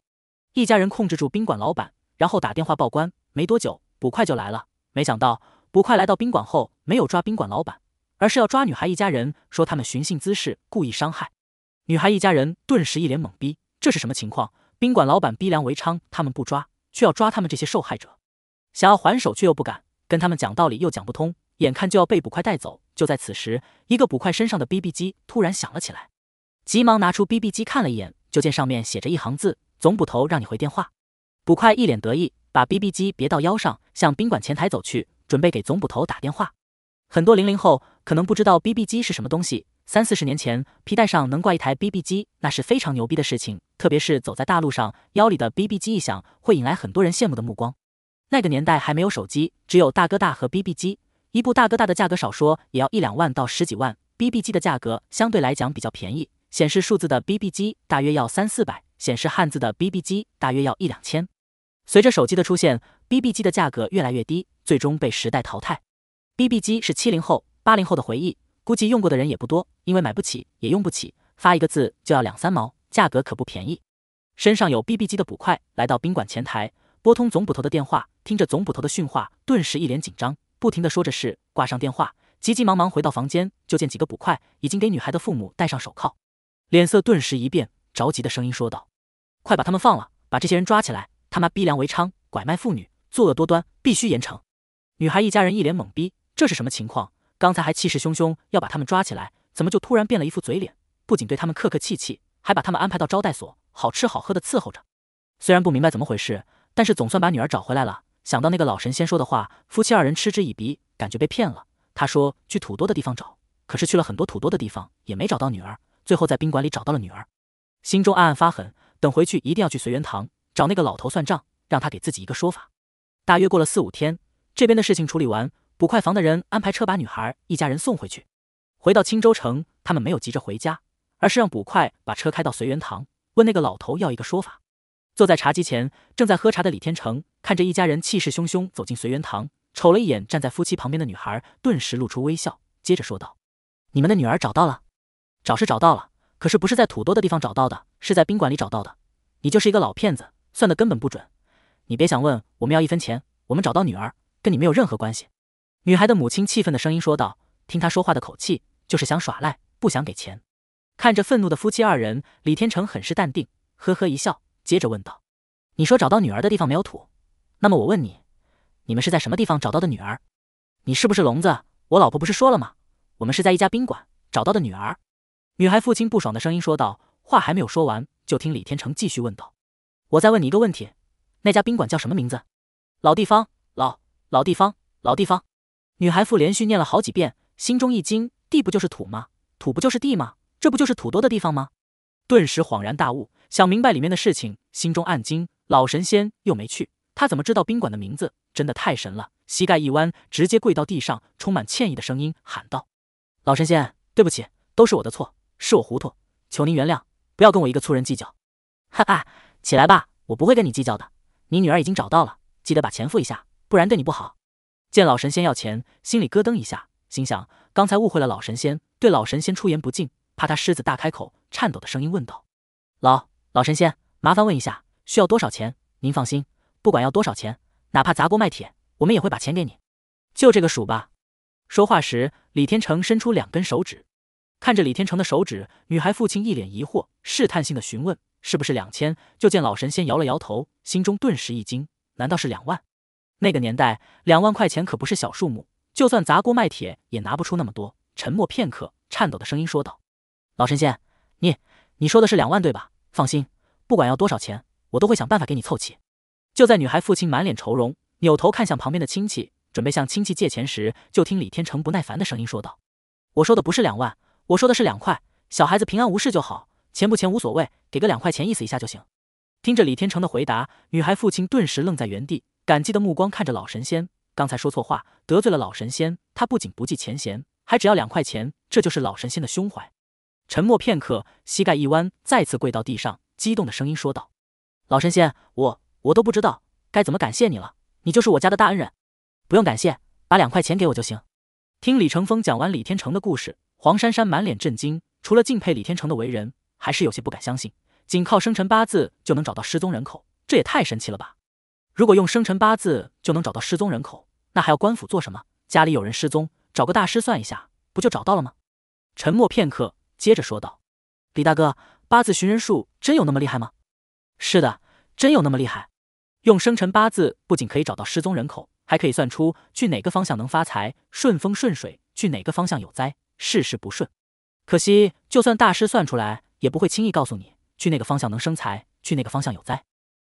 一家人控制住宾馆老板，然后打电话报官。没多久，捕快就来了。没想到，捕快来到宾馆后，没有抓宾馆老板，而是要抓女孩一家人，说他们寻衅滋事，故意伤害。女孩一家人顿时一脸懵逼，这是什么情况？宾馆老板逼良为娼，他们不抓，却要抓他们这些受害者。想要还手却又不敢，跟他们讲道理又讲不通。眼看就要被捕快带走，就在此时，一个捕快身上的 BB 机突然响了起来，急忙拿出 BB 机看了一眼，就见上面写着一行字：“总捕头让你回电话。”捕快一脸得意，把 BB 机别到腰上，向宾馆前台走去，准备给总捕头打电话。很多零零后可能不知道 BB 机是什么东西，三四十年前，皮带上能挂一台 BB 机，那是非常牛逼的事情，特别是走在大路上，腰里的 BB 机一响，会引来很多人羡慕的目光。那个年代还没有手机，只有大哥大和 BB 机。一部大哥大的价格少说也要一两万到十几万，BB 机的价格相对来讲比较便宜，显示数字的 BB 机大约要三四百，显示汉字的 BB 机大约要一两千。随着手机的出现，BB 机的价格越来越低，最终被时代淘汰。BB 机是七零后、八零后的回忆，估计用过的人也不多，因为买不起，也用不起，发一个字就要两三毛，价格可不便宜。身上有 BB 机的捕快来到宾馆前台，拨通总捕头的电话，听着总捕头的训话，顿时一脸紧张。不停的说着事，挂上电话，急急忙忙回到房间，就见几个捕快已经给女孩的父母戴上手铐，脸色顿时一变，着急的声音说道：“快把他们放了，把这些人抓起来！他妈逼良为娼，拐卖妇女，作恶多端，必须严惩！”女孩一家人一脸懵逼，这是什么情况？刚才还气势汹汹要把他们抓起来，怎么就突然变了一副嘴脸？不仅对他们客客气气，还把他们安排到招待所，好吃好喝的伺候着。虽然不明白怎么回事，但是总算把女儿找回来了。想到那个老神仙说的话，夫妻二人嗤之以鼻，感觉被骗了。他说去土多的地方找，可是去了很多土多的地方也没找到女儿。最后在宾馆里找到了女儿，心中暗暗发狠，等回去一定要去随缘堂找那个老头算账，让他给自己一个说法。大约过了四五天，这边的事情处理完，捕快房的人安排车把女孩一家人送回去。回到青州城，他们没有急着回家，而是让捕快把车开到随缘堂，问那个老头要一个说法。坐在茶几前正在喝茶的李天成看着一家人气势汹汹走进随缘堂，瞅了一眼站在夫妻旁边的女孩，顿时露出微笑，接着说道：“你们的女儿找到了，找是找到了，可是不是在土多的地方找到的，是在宾馆里找到的。你就是一个老骗子，算的根本不准。你别想问我们要一分钱，我们找到女儿跟你没有任何关系。”女孩的母亲气愤的声音说道：“听他说话的口气，就是想耍赖，不想给钱。”看着愤怒的夫妻二人，李天成很是淡定，呵呵一笑。接着问道：“你说找到女儿的地方没有土，那么我问你，你们是在什么地方找到的女儿？你是不是聋子？我老婆不是说了吗？我们是在一家宾馆找到的女儿。”女孩父亲不爽的声音说道，话还没有说完，就听李天成继续问道：“我再问你一个问题，那家宾馆叫什么名字？老地方，老老地方，老地方。”女孩父连续念了好几遍，心中一惊：地不就是土吗？土不就是地吗？这不就是土多的地方吗？顿时恍然大悟，想明白里面的事情，心中暗惊：老神仙又没去，他怎么知道宾馆的名字？真的太神了！膝盖一弯，直接跪到地上，充满歉意的声音喊道：“老神仙，对不起，都是我的错，是我糊涂，求您原谅，不要跟我一个粗人计较。”哈哈，起来吧，我不会跟你计较的。你女儿已经找到了，记得把钱付一下，不然对你不好。见老神仙要钱，心里咯噔一下，心想刚才误会了老神仙，对老神仙出言不敬，怕他狮子大开口。颤抖的声音问道：“老老神仙，麻烦问一下，需要多少钱？您放心，不管要多少钱，哪怕砸锅卖铁，我们也会把钱给你。就这个数吧。”说话时，李天成伸出两根手指，看着李天成的手指，女孩父亲一脸疑惑，试探性的询问：“是不是两千？”就见老神仙摇了摇头，心中顿时一惊，难道是两万？那个年代，两万块钱可不是小数目，就算砸锅卖铁也拿不出那么多。沉默片刻，颤抖的声音说道：“老神仙。”你你说的是两万对吧？放心，不管要多少钱，我都会想办法给你凑齐。就在女孩父亲满脸愁容，扭头看向旁边的亲戚，准备向亲戚借钱时，就听李天成不耐烦的声音说道：“我说的不是两万，我说的是两块。小孩子平安无事就好，钱不钱无所谓，给个两块钱意思一下就行。”听着李天成的回答，女孩父亲顿时愣在原地，感激的目光看着老神仙。刚才说错话得罪了老神仙，他不仅不计前嫌，还只要两块钱，这就是老神仙的胸怀。沉默片刻，膝盖一弯，再次跪到地上，激动的声音说道：“老神仙，我我都不知道该怎么感谢你了，你就是我家的大恩人。不用感谢，把两块钱给我就行。”听李成风讲完李天成的故事，黄珊珊满脸震惊，除了敬佩李天成的为人，还是有些不敢相信，仅靠生辰八字就能找到失踪人口，这也太神奇了吧！如果用生辰八字就能找到失踪人口，那还要官府做什么？家里有人失踪，找个大师算一下，不就找到了吗？沉默片刻。接着说道：“李大哥，八字寻人术真有那么厉害吗？”“是的，真有那么厉害。用生辰八字不仅可以找到失踪人口，还可以算出去哪个方向能发财、顺风顺水；去哪个方向有灾、事事不顺。可惜，就算大师算出来，也不会轻易告诉你去哪个方向能生财、去哪个方向有灾。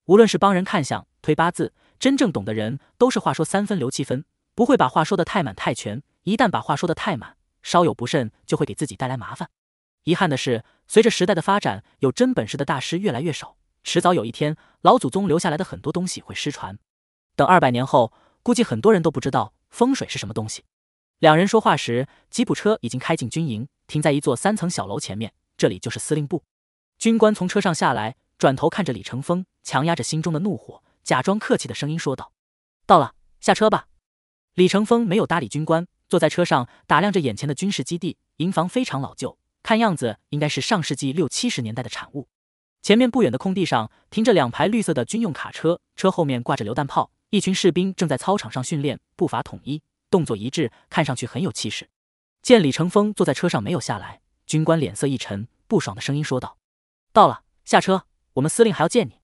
无论是帮人看相、推八字，真正懂的人都是话说三分留七分，不会把话说的太满太全。一旦把话说的太满，稍有不慎就会给自己带来麻烦。”遗憾的是，随着时代的发展，有真本事的大师越来越少。迟早有一天，老祖宗留下来的很多东西会失传。等二百年后，估计很多人都不知道风水是什么东西。两人说话时，吉普车已经开进军营，停在一座三层小楼前面。这里就是司令部。军官从车上下来，转头看着李成风，强压着心中的怒火，假装客气的声音说道：“到了，下车吧。”李成风没有搭理军官，坐在车上打量着眼前的军事基地，营房非常老旧。看样子应该是上世纪六七十年代的产物。前面不远的空地上停着两排绿色的军用卡车，车后面挂着榴弹炮，一群士兵正在操场上训练，步伐统一，动作一致，看上去很有气势。见李成风坐在车上没有下来，军官脸色一沉，不爽的声音说道：“到了，下车，我们司令还要见你。”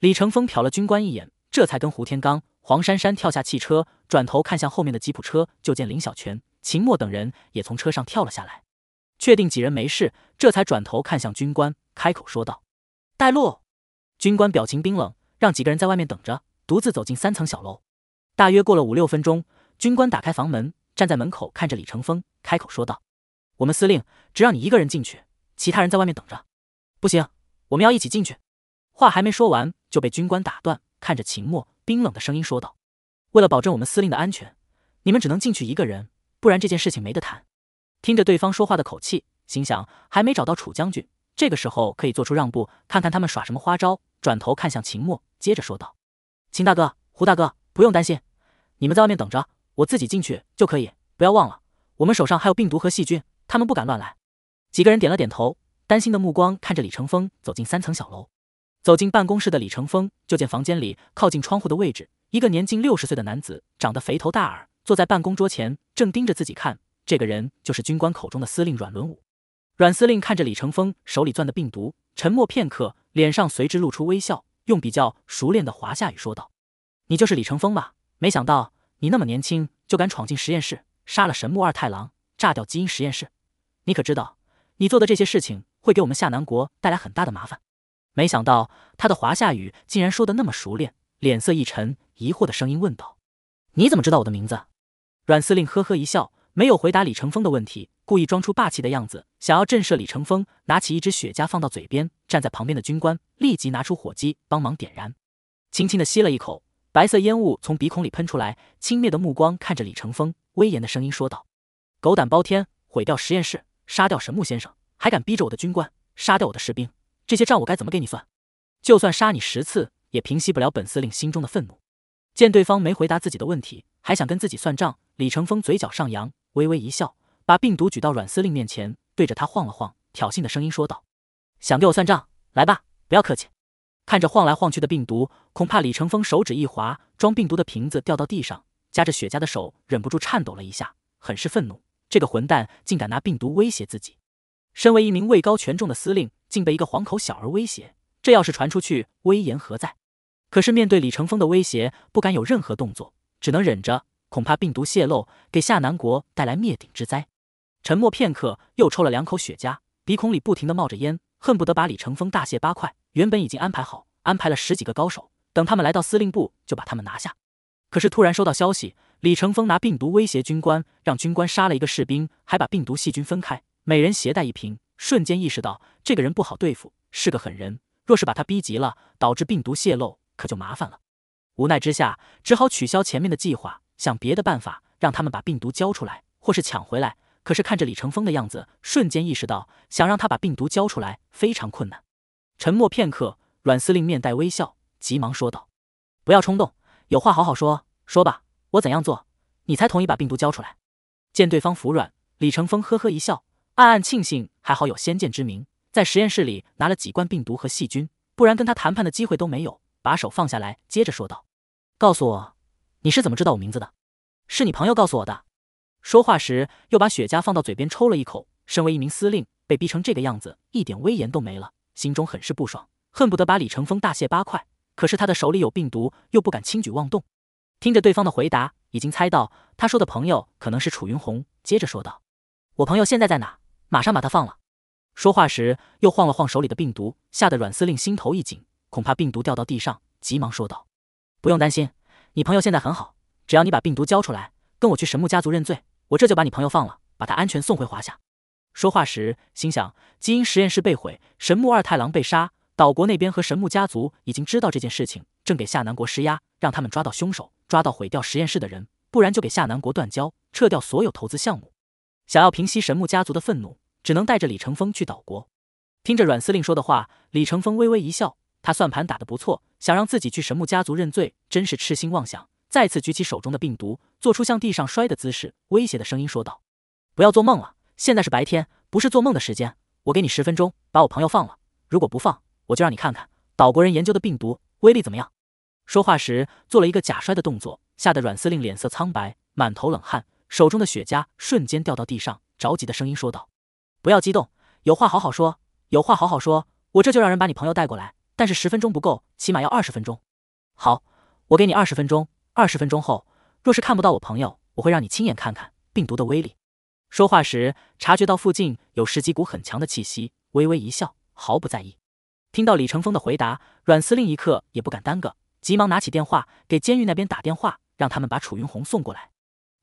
李成风瞟了军官一眼，这才跟胡天刚、黄珊珊跳下汽车，转头看向后面的吉普车，就见林小泉、秦墨等人也从车上跳了下来。确定几人没事，这才转头看向军官，开口说道：“带路。”军官表情冰冷，让几个人在外面等着，独自走进三层小楼。大约过了五六分钟，军官打开房门，站在门口看着李乘风，开口说道：“我们司令只让你一个人进去，其他人在外面等着。”“不行，我们要一起进去。”话还没说完，就被军官打断，看着秦墨，冰冷的声音说道：“为了保证我们司令的安全，你们只能进去一个人，不然这件事情没得谈。”听着对方说话的口气，心想还没找到楚将军，这个时候可以做出让步，看看他们耍什么花招。转头看向秦墨，接着说道：“秦大哥，胡大哥，不用担心，你们在外面等着，我自己进去就可以。不要忘了，我们手上还有病毒和细菌，他们不敢乱来。”几个人点了点头，担心的目光看着李成风走进三层小楼。走进办公室的李成风，就见房间里靠近窗户的位置，一个年近六十岁的男子，长得肥头大耳，坐在办公桌前，正盯着自己看。这个人就是军官口中的司令阮伦武。阮司令看着李成风手里攥的病毒，沉默片刻，脸上随之露出微笑，用比较熟练的华夏语说道：“你就是李成风吧？没想到你那么年轻就敢闯进实验室，杀了神木二太郎，炸掉基因实验室。你可知道，你做的这些事情会给我们夏南国带来很大的麻烦？”没想到他的华夏语竟然说的那么熟练，脸色一沉，疑惑的声音问道：“你怎么知道我的名字？”阮司令呵呵一笑。没有回答李成风的问题，故意装出霸气的样子，想要震慑李成风。拿起一支雪茄放到嘴边，站在旁边的军官立即拿出火机帮忙点燃，轻轻地吸了一口，白色烟雾从鼻孔里喷出来，轻蔑的目光看着李成风，威严的声音说道：“狗胆包天，毁掉实验室，杀掉神木先生，还敢逼着我的军官杀掉我的士兵，这些账我该怎么给你算？就算杀你十次，也平息不了本司令心中的愤怒。”见对方没回答自己的问题，还想跟自己算账，李成风嘴角上扬。微微一笑，把病毒举到阮司令面前，对着他晃了晃，挑衅的声音说道：“想给我算账，来吧，不要客气。”看着晃来晃去的病毒，恐怕李成风手指一滑，装病毒的瓶子掉到地上，夹着雪茄的手忍不住颤抖了一下，很是愤怒。这个混蛋竟敢拿病毒威胁自己！身为一名位高权重的司令，竟被一个黄口小儿威胁，这要是传出去，威严何在？可是面对李成风的威胁，不敢有任何动作，只能忍着。恐怕病毒泄露给夏南国带来灭顶之灾。沉默片刻，又抽了两口雪茄，鼻孔里不停地冒着烟，恨不得把李成风大卸八块。原本已经安排好，安排了十几个高手，等他们来到司令部就把他们拿下。可是突然收到消息，李成风拿病毒威胁军官，让军官杀了一个士兵，还把病毒细菌分开，每人携带一瓶。瞬间意识到这个人不好对付，是个狠人。若是把他逼急了，导致病毒泄露，可就麻烦了。无奈之下，只好取消前面的计划。想别的办法让他们把病毒交出来，或是抢回来。可是看着李成风的样子，瞬间意识到想让他把病毒交出来非常困难。沉默片刻，阮司令面带微笑，急忙说道：“不要冲动，有话好好说，说吧，我怎样做，你才同意把病毒交出来？”见对方服软，李成风呵呵一笑，暗暗庆幸还好有先见之明，在实验室里拿了几罐病毒和细菌，不然跟他谈判的机会都没有。把手放下来，接着说道：“告诉我。”你是怎么知道我名字的？是你朋友告诉我的。说话时又把雪茄放到嘴边抽了一口。身为一名司令，被逼成这个样子，一点威严都没了，心中很是不爽，恨不得把李成风大卸八块。可是他的手里有病毒，又不敢轻举妄动。听着对方的回答，已经猜到他说的朋友可能是楚云红，接着说道：“我朋友现在在哪？马上把他放了。”说话时又晃了晃手里的病毒，吓得阮司令心头一紧，恐怕病毒掉到地上，急忙说道：“不用担心。”你朋友现在很好，只要你把病毒交出来，跟我去神木家族认罪，我这就把你朋友放了，把他安全送回华夏。说话时，心想基因实验室被毁，神木二太郎被杀，岛国那边和神木家族已经知道这件事情，正给夏南国施压，让他们抓到凶手，抓到毁掉实验室的人，不然就给夏南国断交，撤掉所有投资项目。想要平息神木家族的愤怒，只能带着李成风去岛国。听着阮司令说的话，李成风微微一笑。他算盘打得不错，想让自己去神木家族认罪，真是痴心妄想。再次举起手中的病毒，做出向地上摔的姿势，威胁的声音说道：“不要做梦了，现在是白天，不是做梦的时间。我给你十分钟，把我朋友放了。如果不放，我就让你看看岛国人研究的病毒威力怎么样。”说话时做了一个假摔的动作，吓得阮司令脸色苍白，满头冷汗，手中的雪茄瞬间掉到地上。着急的声音说道：“不要激动，有话好好说，有话好好说。我这就让人把你朋友带过来。”但是十分钟不够，起码要二十分钟。好，我给你二十分钟。二十分钟后，若是看不到我朋友，我会让你亲眼看看病毒的威力。说话时，察觉到附近有十几股很强的气息，微微一笑，毫不在意。听到李成风的回答，阮司令一刻也不敢耽搁，急忙拿起电话给监狱那边打电话，让他们把楚云红送过来。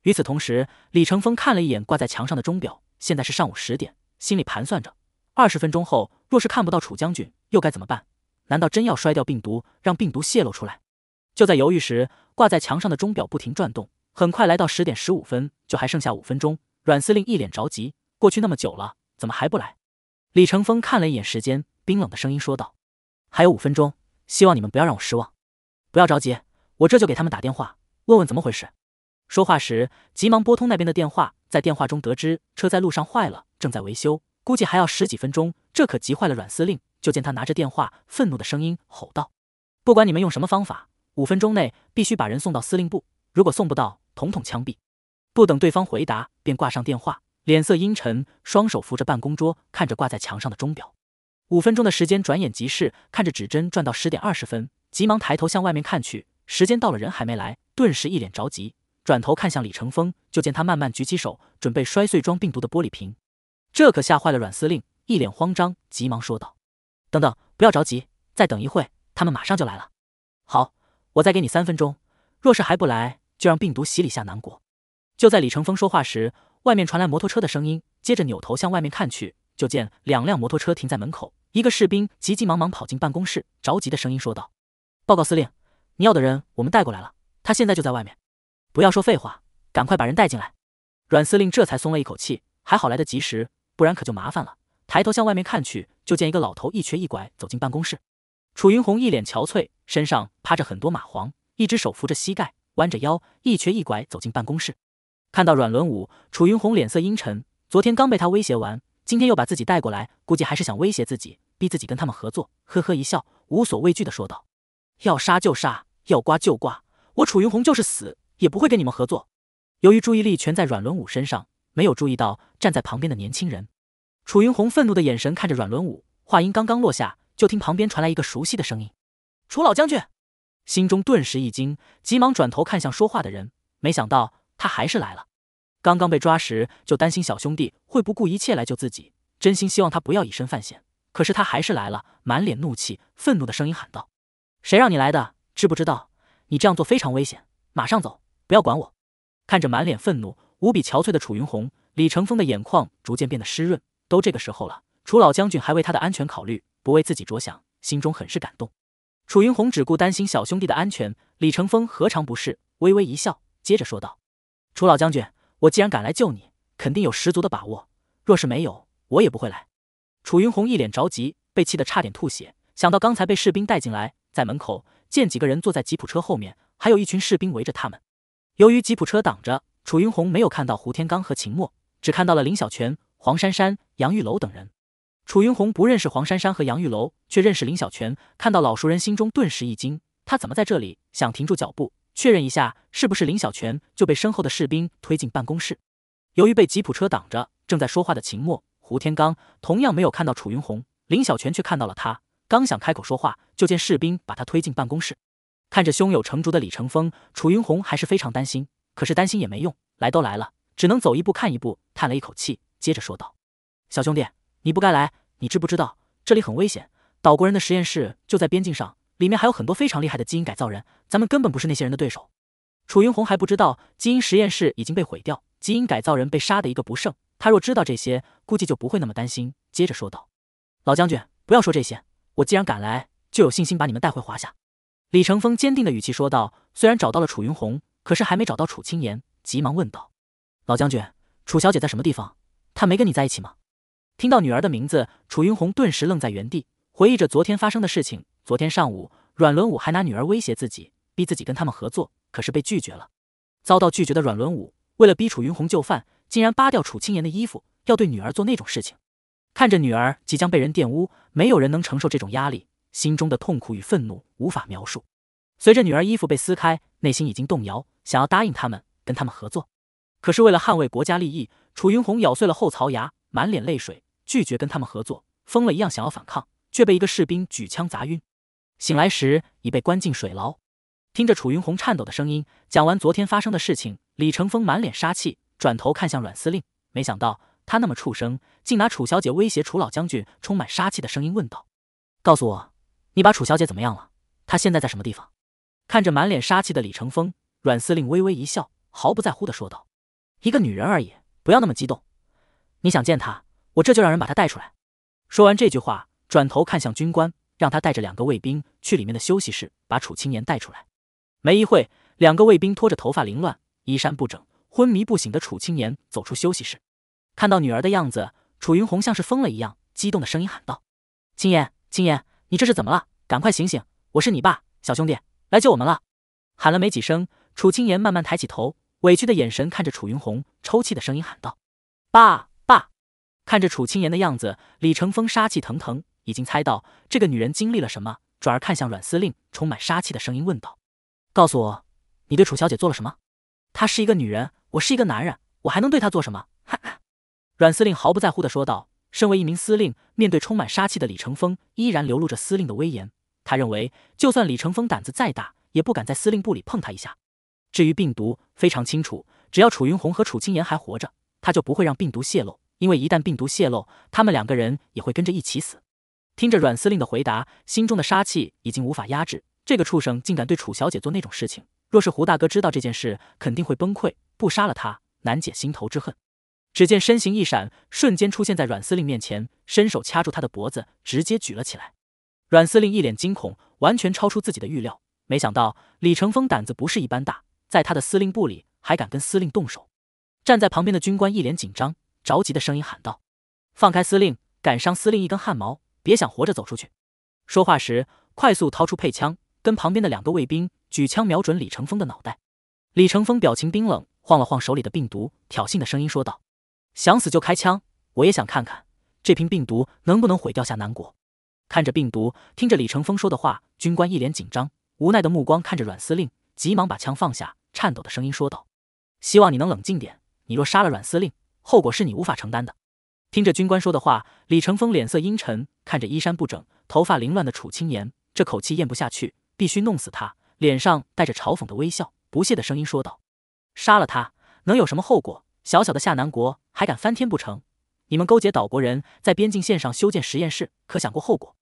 与此同时，李成风看了一眼挂在墙上的钟表，现在是上午十点，心里盘算着，二十分钟后若是看不到楚将军，又该怎么办？难道真要摔掉病毒，让病毒泄露出来？就在犹豫时，挂在墙上的钟表不停转动，很快来到十点十五分，就还剩下五分钟。阮司令一脸着急，过去那么久了，怎么还不来？李成峰看了一眼时间，冰冷的声音说道：“还有五分钟，希望你们不要让我失望。不要着急，我这就给他们打电话，问问怎么回事。”说话时，急忙拨通那边的电话，在电话中得知车在路上坏了，正在维修，估计还要十几分钟。这可急坏了阮司令。就见他拿着电话，愤怒的声音吼道：“不管你们用什么方法，五分钟内必须把人送到司令部。如果送不到，统统枪毙！”不等对方回答，便挂上电话，脸色阴沉，双手扶着办公桌，看着挂在墙上的钟表。五分钟的时间转眼即逝，看着指针转到十点二十分，急忙抬头向外面看去。时间到了，人还没来，顿时一脸着急，转头看向李成峰，就见他慢慢举起手，准备摔碎装病毒的玻璃瓶。这可吓坏了阮司令，一脸慌张，急忙说道。等等，不要着急，再等一会他们马上就来了。好，我再给你三分钟，若是还不来，就让病毒洗礼下南国。就在李成风说话时，外面传来摩托车的声音，接着扭头向外面看去，就见两辆摩托车停在门口，一个士兵急急忙忙跑进办公室，着急的声音说道：“报告司令，你要的人我们带过来了，他现在就在外面。”不要说废话，赶快把人带进来。阮司令这才松了一口气，还好来得及时，不然可就麻烦了。抬头向外面看去。就见一个老头一瘸一拐走进办公室，楚云红一脸憔悴，身上趴着很多蚂蟥，一只手扶着膝盖，弯着腰，一瘸一拐走进办公室。看到阮伦武，楚云红脸色阴沉，昨天刚被他威胁完，今天又把自己带过来，估计还是想威胁自己，逼自己跟他们合作。呵呵一笑，无所畏惧的说道：“要杀就杀，要刮就刮，我楚云红就是死也不会跟你们合作。”由于注意力全在阮伦武身上，没有注意到站在旁边的年轻人。楚云红愤怒的眼神看着阮伦武，话音刚刚落下，就听旁边传来一个熟悉的声音：“楚老将军！”心中顿时一惊，急忙转头看向说话的人，没想到他还是来了。刚刚被抓时就担心小兄弟会不顾一切来救自己，真心希望他不要以身犯险。可是他还是来了，满脸怒气，愤怒的声音喊道：“谁让你来的？知不知道你这样做非常危险？马上走，不要管我！”看着满脸愤怒、无比憔悴的楚云红，李成风的眼眶逐渐变得湿润。都这个时候了，楚老将军还为他的安全考虑，不为自己着想，心中很是感动。楚云红只顾担心小兄弟的安全，李成峰何尝不是？微微一笑，接着说道：“楚老将军，我既然敢来救你，肯定有十足的把握。若是没有，我也不会来。”楚云红一脸着急，被气得差点吐血。想到刚才被士兵带进来，在门口见几个人坐在吉普车后面，还有一群士兵围着他们。由于吉普车挡着，楚云红没有看到胡天刚和秦墨，只看到了林小泉。黄珊珊、杨玉楼等人，楚云红不认识黄珊珊和杨玉楼，却认识林小泉。看到老熟人，心中顿时一惊：他怎么在这里？想停住脚步确认一下是不是林小泉，就被身后的士兵推进办公室。由于被吉普车挡着，正在说话的秦墨、胡天刚同样没有看到楚云红，林小泉却看到了他。刚想开口说话，就见士兵把他推进办公室。看着胸有成竹的李成风，楚云红还是非常担心。可是担心也没用，来都来了，只能走一步看一步。叹了一口气。接着说道：“小兄弟，你不该来，你知不知道这里很危险？岛国人的实验室就在边境上，里面还有很多非常厉害的基因改造人，咱们根本不是那些人的对手。”楚云红还不知道基因实验室已经被毁掉，基因改造人被杀的一个不剩。他若知道这些，估计就不会那么担心。接着说道：“老将军，不要说这些，我既然敢来，就有信心把你们带回华夏。”李成风坚定的语气说道：“虽然找到了楚云红，可是还没找到楚青岩。”急忙问道：“老将军，楚小姐在什么地方？”他没跟你在一起吗？听到女儿的名字，楚云红顿时愣在原地，回忆着昨天发生的事情。昨天上午，阮伦武还拿女儿威胁自己，逼自己跟他们合作，可是被拒绝了。遭到拒绝的阮伦武，为了逼楚云红就范，竟然扒掉楚青岩的衣服，要对女儿做那种事情。看着女儿即将被人玷污，没有人能承受这种压力，心中的痛苦与愤怒无法描述。随着女儿衣服被撕开，内心已经动摇，想要答应他们，跟他们合作。可是为了捍卫国家利益。楚云红咬碎了后槽牙，满脸泪水，拒绝跟他们合作，疯了一样想要反抗，却被一个士兵举枪砸晕。醒来时已被关进水牢。听着楚云红颤抖的声音，讲完昨天发生的事情，李成风满脸杀气，转头看向阮司令。没想到他那么畜生，竟拿楚小姐威胁楚老将军。充满杀气的声音问道：“告诉我，你把楚小姐怎么样了？她现在在什么地方？”看着满脸杀气的李成风，阮司令微微一笑，毫不在乎的说道：“一个女人而已。”不要那么激动，你想见他，我这就让人把他带出来。说完这句话，转头看向军官，让他带着两个卫兵去里面的休息室，把楚青岩带出来。没一会，两个卫兵拖着头发凌乱、衣衫不整、昏迷不醒的楚青岩走出休息室。看到女儿的样子，楚云红像是疯了一样，激动的声音喊道：“青岩，青岩，你这是怎么了？赶快醒醒！我是你爸，小兄弟，来救我们了！”喊了没几声，楚青岩慢慢抬起头。委屈的眼神看着楚云红，抽泣的声音喊道：“爸爸！”看着楚青言的样子，李成风杀气腾腾，已经猜到这个女人经历了什么，转而看向阮司令，充满杀气的声音问道：“告诉我，你对楚小姐做了什么？她是一个女人，我是一个男人，我还能对她做什么？”哈哈，阮司令毫不在乎的说道。身为一名司令，面对充满杀气的李成风，依然流露着司令的威严。他认为，就算李成风胆子再大，也不敢在司令部里碰他一下。至于病毒，非常清楚，只要楚云红和楚青岩还活着，他就不会让病毒泄露，因为一旦病毒泄露，他们两个人也会跟着一起死。听着阮司令的回答，心中的杀气已经无法压制。这个畜生竟敢对楚小姐做那种事情，若是胡大哥知道这件事，肯定会崩溃，不杀了他难解心头之恨。只见身形一闪，瞬间出现在阮司令面前，伸手掐住他的脖子，直接举了起来。阮司令一脸惊恐，完全超出自己的预料，没想到李成风胆子不是一般大。在他的司令部里还敢跟司令动手？站在旁边的军官一脸紧张、着急的声音喊道：“放开司令，敢伤司令一根汗毛，别想活着走出去。”说话时快速掏出配枪，跟旁边的两个卫兵举枪瞄准李成风的脑袋。李成风表情冰冷，晃了晃手里的病毒，挑衅的声音说道：“想死就开枪，我也想看看这瓶病毒能不能毁掉下南国。”看着病毒，听着李成风说的话，军官一脸紧张、无奈的目光看着阮司令，急忙把枪放下。颤抖的声音说道：“希望你能冷静点。你若杀了阮司令，后果是你无法承担的。”听着军官说的话，李成峰脸色阴沉，看着衣衫不整、头发凌乱的楚青岩，这口气咽不下去，必须弄死他。脸上带着嘲讽的微笑，不屑的声音说道：“杀了他能有什么后果？小小的夏南国还敢翻天不成？你们勾结岛国人在边境线上修建实验室，可想过后果？”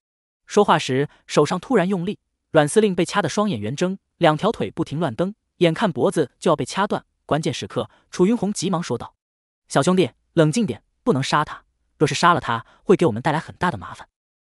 说话时，手上突然用力，阮司令被掐得双眼圆睁，两条腿不停乱蹬。眼看脖子就要被掐断，关键时刻，楚云红急忙说道：“小兄弟，冷静点，不能杀他。若是杀了他，会给我们带来很大的麻烦。”